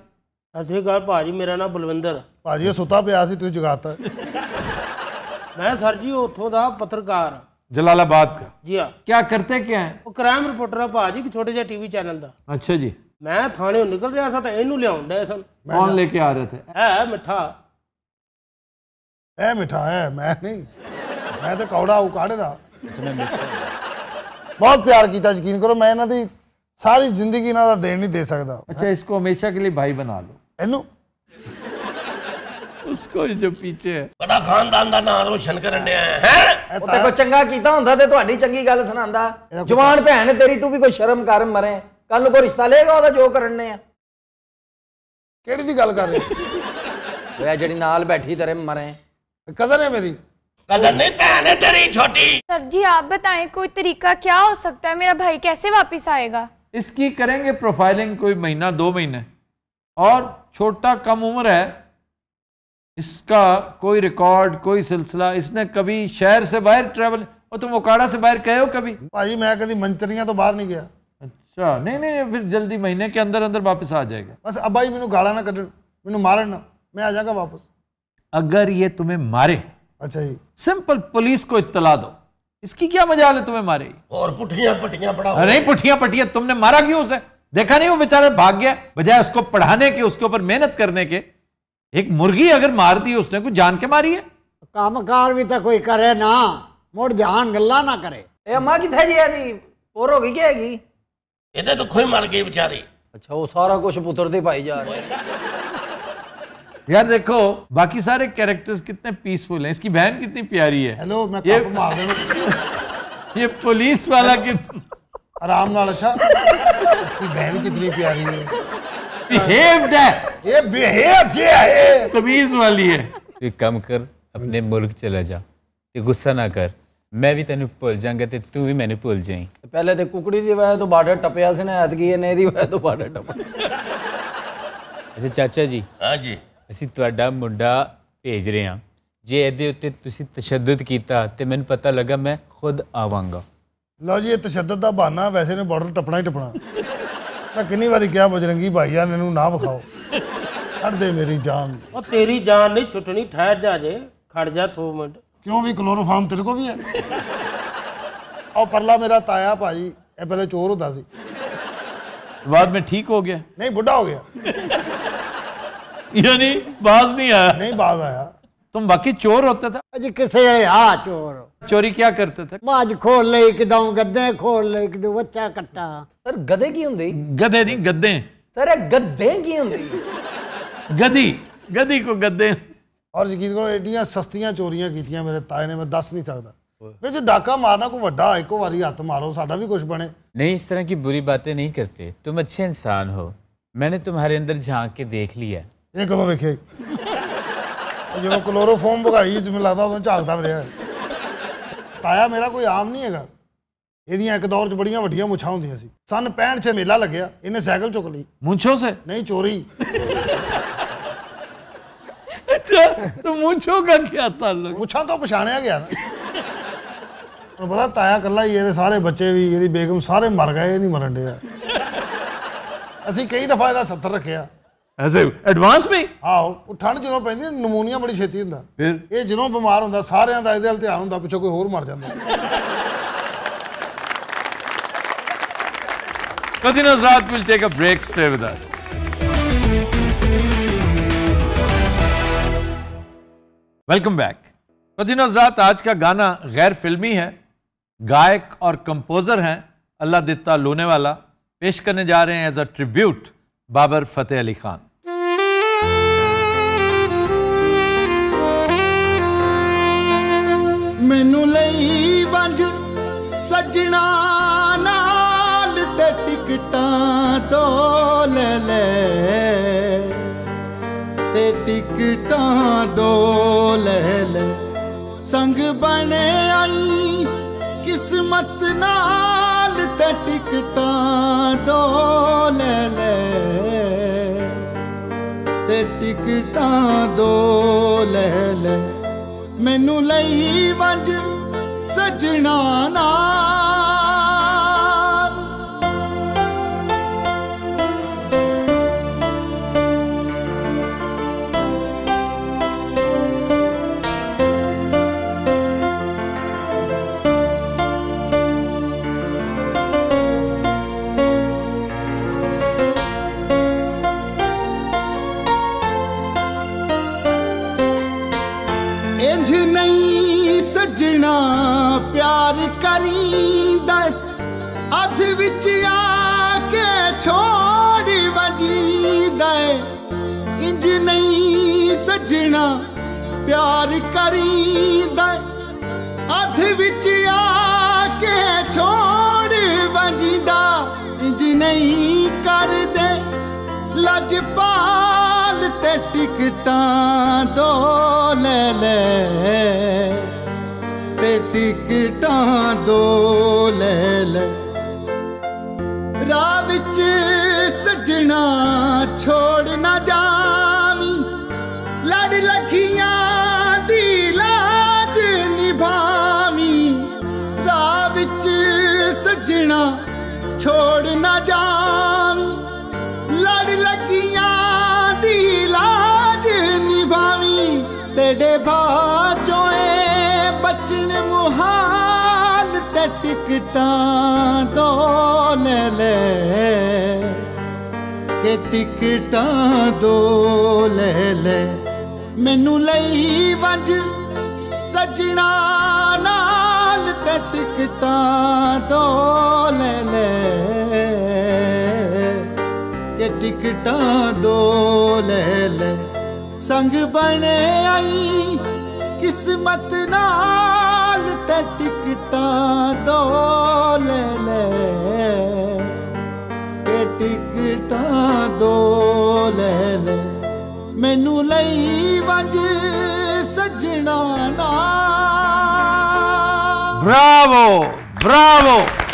ਅਸਲੀ ਗੱਲ ਭਾਜੀ ਮੇਰਾ ਨਾਮ ਬਲਵਿੰਦਰ ਭਾਜੀ ਸੁੱਤਾ ਪਿਆ ਸੀ ਤੁਸੀਂ ਜਗਾਤਾ मैं सर जी उतों का पत्रकार ਜਲਾਲਾਬਾਦ ਦਾ ਜੀ ਹਾਂ ਕੀ ਕਰਤੇ ਕਿਆ ਹੈ ਉਹ ਕ੍ਰਾਈਮ ਰਿਪੋਰਟਰ ਆ ਭਾਜੀ ਕਿ ਛੋਟੇ ਜਿਹੇ ਟੀਵੀ ਚੈਨਲ ਦਾ ਅੱਛਾ ਜੀ ਮੈਂ ਥਾਣੇੋਂ ਨਿਕਲ ਰਿਹਾ ਸਾਂ ਤਾਂ ਇਹਨੂੰ ਲਿਆਉਣ ਡਏ ਸਨ ਕੌਣ ਲੈ ਕੇ ਆ ਰਹੇ ਥੇ ਹੈ ਮਿੱਠਾ ਹੈ ਮਿੱਠਾ ਹੈ ਮੈਂ ਨਹੀਂ ਮੈਂ ਤਾਂ ਕੌੜਾ ਉਕਾੜੇ ਦਾ ਬਹੁਤ ਪਿਆਰ ਕੀਤਾ ਯਕੀਨ ਕਰੋ ਮੈਂ ਇਹਨਾਂ ਦੀ ਸਾਰੀ ਜ਼ਿੰਦਗੀ ਇਹਨਾਂ ਦਾ ਦੇਣ ਨਹੀਂ ਦੇ ਸਕਦਾ ਅੱਛਾ ਇਸ ਕੋ ਹਮੇਸ਼ਾ ਕੇ ਲਈ ਭਾਈ ਬਣਾ ਲਓ ਇਹਨੂੰ उसको जो पीछे बड़ा खानदान का नाम हो शंकर चंगा कीता हुंदा ते तुहाडी गल सुनांदा जवान भैन तेरी तू भी कोई शर्म कर मरे कल को रिश्ता लेगा जो कर करेंगे प्रोफाइलिंग महीना और छोटा कम उम्र है इसका कोई रिकॉर्ड कोई सिलसिला इसने कभी शहर से बाहर ट्रेवल और तुम ओकाड़ा से बाहर गए हो कभी भाई मैं कभी मंचरिया तो बाहर नहीं गया अच्छा नहीं नहीं, फिर जल्दी महीने के अंदर अंदर वापस आ जाएगा बस अब भाई मैंने गाड़ा ना कटन मैं मारन ना मैं आ जाएगा वापस अगर ये तुम्हें मारे अच्छा जी सिंपल पुलिस को इतला दो इसकी क्या मजा है तुम्हें मारे और पुठिया पटिया पड़ा अरे पुठिया पटिया तुमने मारा क्यों उसे देखा नहीं वो बेचारे भाग गया बजाय उसको पढ़ाने के उसके ऊपर मेहनत करने के एक मुर्गी अगर मार दी उसने कुछ जान के मारी है काम कार भी तो कोई करे ना मोड़ ध्यान गल्ला ना करे ए अम्मा किथे जी आदी और होगी क्या है इधर तो ਖੋਈ मर गई बेचारी अच्छा वो सारा कुछ पुत्र दे पाई जा रहे हैं यार देखो बाकी सारे कैरेक्टर्स कितने पीसफुल हैं इसकी बहन कितनी प्यारी है हेलो मैं ये मार ये पुलिस वाला कितना आराम नाल अच्छा उसकी बहन कितनी प्यारी है बिहेव्ड है ये बिहेव है तमीज वाली है तू कम कर अपने मुल्क चला जा ते गुस्सा ना कर ਮੈਂ ਵੀ ਤੈਨੂੰ ਭੁੱਲ ਜਾਾਂਗਾ ਤੇ ਤੂੰ ਵੀ ਮੈਨੂੰ ਭੁੱਲ ਜਾਈਂ ਪਹਿਲੇ ਤੇ ਕੁਕੜੀ ਦੀ ਵਜ੍ਹਾ ਤੋਂ ਬਾਰਡਰ ਟੱਪਿਆ ਸੀ ਨਾ ਐਤਕੀ ਨੇ ਇਹਦੀ ਵਜ੍ਹਾ ਤੋਂ ਬਾਰਡਰ ਟੱਪਿਆ ਅੱਛਾ ਚਾਚਾ ਜੀ ਹਾਂ ਜੀ ਅਸੀਂ ਤੁਹਾਡਾ ਮੁੰਡਾ ਭੇਜ ਰਹੇ ਹਾਂ ਜੇ ਇਹਦੇ ਉੱਤੇ ਤੁਸੀਂ ਤਸ਼ੱਦਦ ਕੀਤਾ ਤੇ ਮੈਨੂੰ ਪਤਾ ਲੱਗਾ ਮੈਂ ਖੁਦ ਆਵਾਂਗਾ ਲਓ ਜੀ ਇਹ ਤਸ਼ੱਦਦ ਦਾ ਬਹਾਨਾ ਵੈਸੇ ਨੇ ਬਾਰਡਰ ਟੱਪਣਾ ਹੀ ਟੱਪਣਾ ਮੈਂ ਕਿੰਨੀ ਵਾਰੀ ਕਿਹਾ ਬਜਰੰਗੀ ਭਾਈਜਾਨ ਇਹਨੂੰ ਨਾ ਵਿਖਾਓ ਛੱਡ ਦੇ ਮੇਰੀ ਜਾਨ ਉਹ ਤੇਰੀ ਜਾਨ ਨਹੀਂ ਛੁੱਟਣੀ ਠਹਿਰ ਜਾ ਜੇ ਖੜ ਜਾ ਥੋ ਮਿੰਟ ਕਿਉਂ ਵੀ ਕਲੋਰੋਫਾਰਮ ਤੇਰੇ ਕੋ ਵੀ ਹੈ ਉਹ ਪਰਲਾ ਮੇਰਾ ਤਾਇਆ ਭਾਜੀ ਇਹ ਪਹਿਲੇ ਚੋਰ ਹੁੰਦਾ ਸੀ बाद में ठीक हो गया नहीं बुढ़ा हो गया यानी बाज नहीं आया नहीं बाज आया तुम वाकई चोर होते थे आज किसे हाँ चोर चोरी क्या करते थे आज खोल ले एक दो गद्दे खोल ले एक दो बच्चा कट्टा सर गधे की ਹੁੰਦੀ गधे नहीं गद्दे सर गद्दे की ਹੁੰਦੀ गधी गधी को गद्दे ਔਰ ਯਕੀਨ ਕਰੋ ਐਡੀਆਂ ਸਸਤੀਆਂ ਚੋਰੀਆਂ ਕੀਤੀਆਂ ਮੇਰੇ ਤਾਏ ਨੇ ਮੈਂ ਦੱਸ ਨਹੀਂ ਸਕਦਾ ਵਿੱਚ डाका मारना को वड्डा एको वारी हाथ मारो साडा भी कुछ बने नहीं इस तरह की बुरी बातें नहीं करते तुम अच्छे इंसान हो मैंने तुम्हारे अंदर झांक के देख लिया एक ਕਦੋਂ देखे ਜਦੋਂ ਕਲੋਰੋਫੋਮ ਭਗਾਈ ਜਿਵੇਂ ਲੱਗਦਾ ਉਦੋਂ ਝਾਕਦਾ ਫਿਰਿਆ ਤਾਇਆ ਮੇਰਾ ਕੋਈ ਆਮ ਨਹੀਂ ਹੈਗਾ ਇਹਦੀਆਂ ਇੱਕ ਦੌਰ 'ਚ ਬੜੀਆਂ ਵੱਡੀਆਂ ਮੁੱਛਾਂ ਹੁੰਦੀਆਂ ਸੀ ਸਨ ਪੈਣ 'ਚ ਮੇਲਾ ਲੱਗਿਆ ਇਹਨੇ ਸਾਈਕਲ ਚੁੱਕ ਲਈ ਮੁੱਛੋਂ ਸੇ ਨਹੀਂ ਚੋਰੀ ਤੂੰ ਮੁੱਛੋਂ ਕਾ ਕੀ ਤਾਲੁਕ ਮੁੱਛਾਂ ਤੋਂ ਪਛਾਣਿਆ ਗਿਆ ਨਾ ਹੁਣ ਬੜਾ ਤਾਇਆ ਕੱਲਾ ਹੀ ਇਹਦੇ ਸਾਰੇ ਬੱਚੇ ਵੀ ਇਹਦੀ ਬੇਗਮ ਸਾਰੇ ਮਰ ਗਏ ਇਹ ਨਹੀਂ ਮਰਨ ਡਿਆ ਅਸੀਂ ਕਈ ਦਫਾ ਇਹਦਾ 70 ਰੱਖਿਆ ऐसे एडवांस में आओ ठंड जो पी नमोनिया बड़ी छेती हूँ फिर ये जो बीमार हों सार ध्यान हों पिछ कोई होर मर जाता कभी नजरात will take a break stay with us welcome back कभी नजरात आज का गाना गैर फिल्मी है गायक और कंपोजर हैं अल्लाह दित्ता लोने वाला पेश करने जा रहे हैं as a tribute Babar Fateh Ali Khan ਮੈਨੂੰ ਲਈ ਵੰਜ ਸਜਣਾ ਨਾਲ ਤੇ ਟਿਕਟਾਂ ਦੋ ਲੈ ਲੈ ਤੇ ਟਿਕਟਾਂ ਦੋ ਲੈ ਲੈ ਸੰਗ ਬਣੇ ਆਈ ਕਿਸਮਤ ਨਾਲ ਤੇ ਟਿਕਟਾਂ ਦੋ ਲੈ ਲੈ ਟਿਕਟਾਂ ਦੋ ਲੈ ਲੈ ਮੈਨੂੰ ਲਈ ਵੰਜ ਸਜਣਾ ਨਾ ਕਰੀਂਦਾ ਅੱਧ ਵਿੱਚ ਆ ਕੇ ਛੋੜ ਵਜੀਂਦਾ ਇੰਜ ਨਹੀਂ ਸਜਣਾ ਪਿਆਰ ਕਰੀਂਦਾ ਅੱਧ ਵਿੱਚ ਆ ਕੇ ਛੋੜ ਵਜੀਂਦਾ ਇੰਜ ਨਹੀਂ ਕਰਦੇ ਲਜਪਾਲ ਤੇ ਟਿਕਟਾਂ ਦੋ ਲੈ ਲੈ ਟਿਕਟਾਂ ਦੋ ਲੈ ਲੈ ਰਾਹ ਵਿੱਚ ਸਜਣਾ ਟਿਕਟਾਂ ਦੋ ਲੈ ਲੈ ਕਿ ਟਿਕਟਾਂ ਦੋ ਲੈ ਲੈ ਮੈਨੂੰ ਲਈ ਵੰਜ ਸਜਣਾ ਨਾਲ ਤੇ ਟਿਕਟਾਂ ਦੋ ਲੈ ਲੈ ਕਿ ਟਿਕਟਾਂ ਦੋ ਲੈ ਲੈ ਸੰਗ ਬਣੇ ਆਈ ਕਿਸਮਤ ਨਾਲ ਤੇ ਟਿਕ ਦੋ ਲੈ ਲੈ ਕੇ ਟਿਕਟਾਂ ਦੋ ਲੈ ਲੈ ਮੈਨੂੰ ਲਈ ਵੰਜ ਸੱਜਣਾ ਨਾ ਬਰਾਵੋ ਬਰਾਵੋ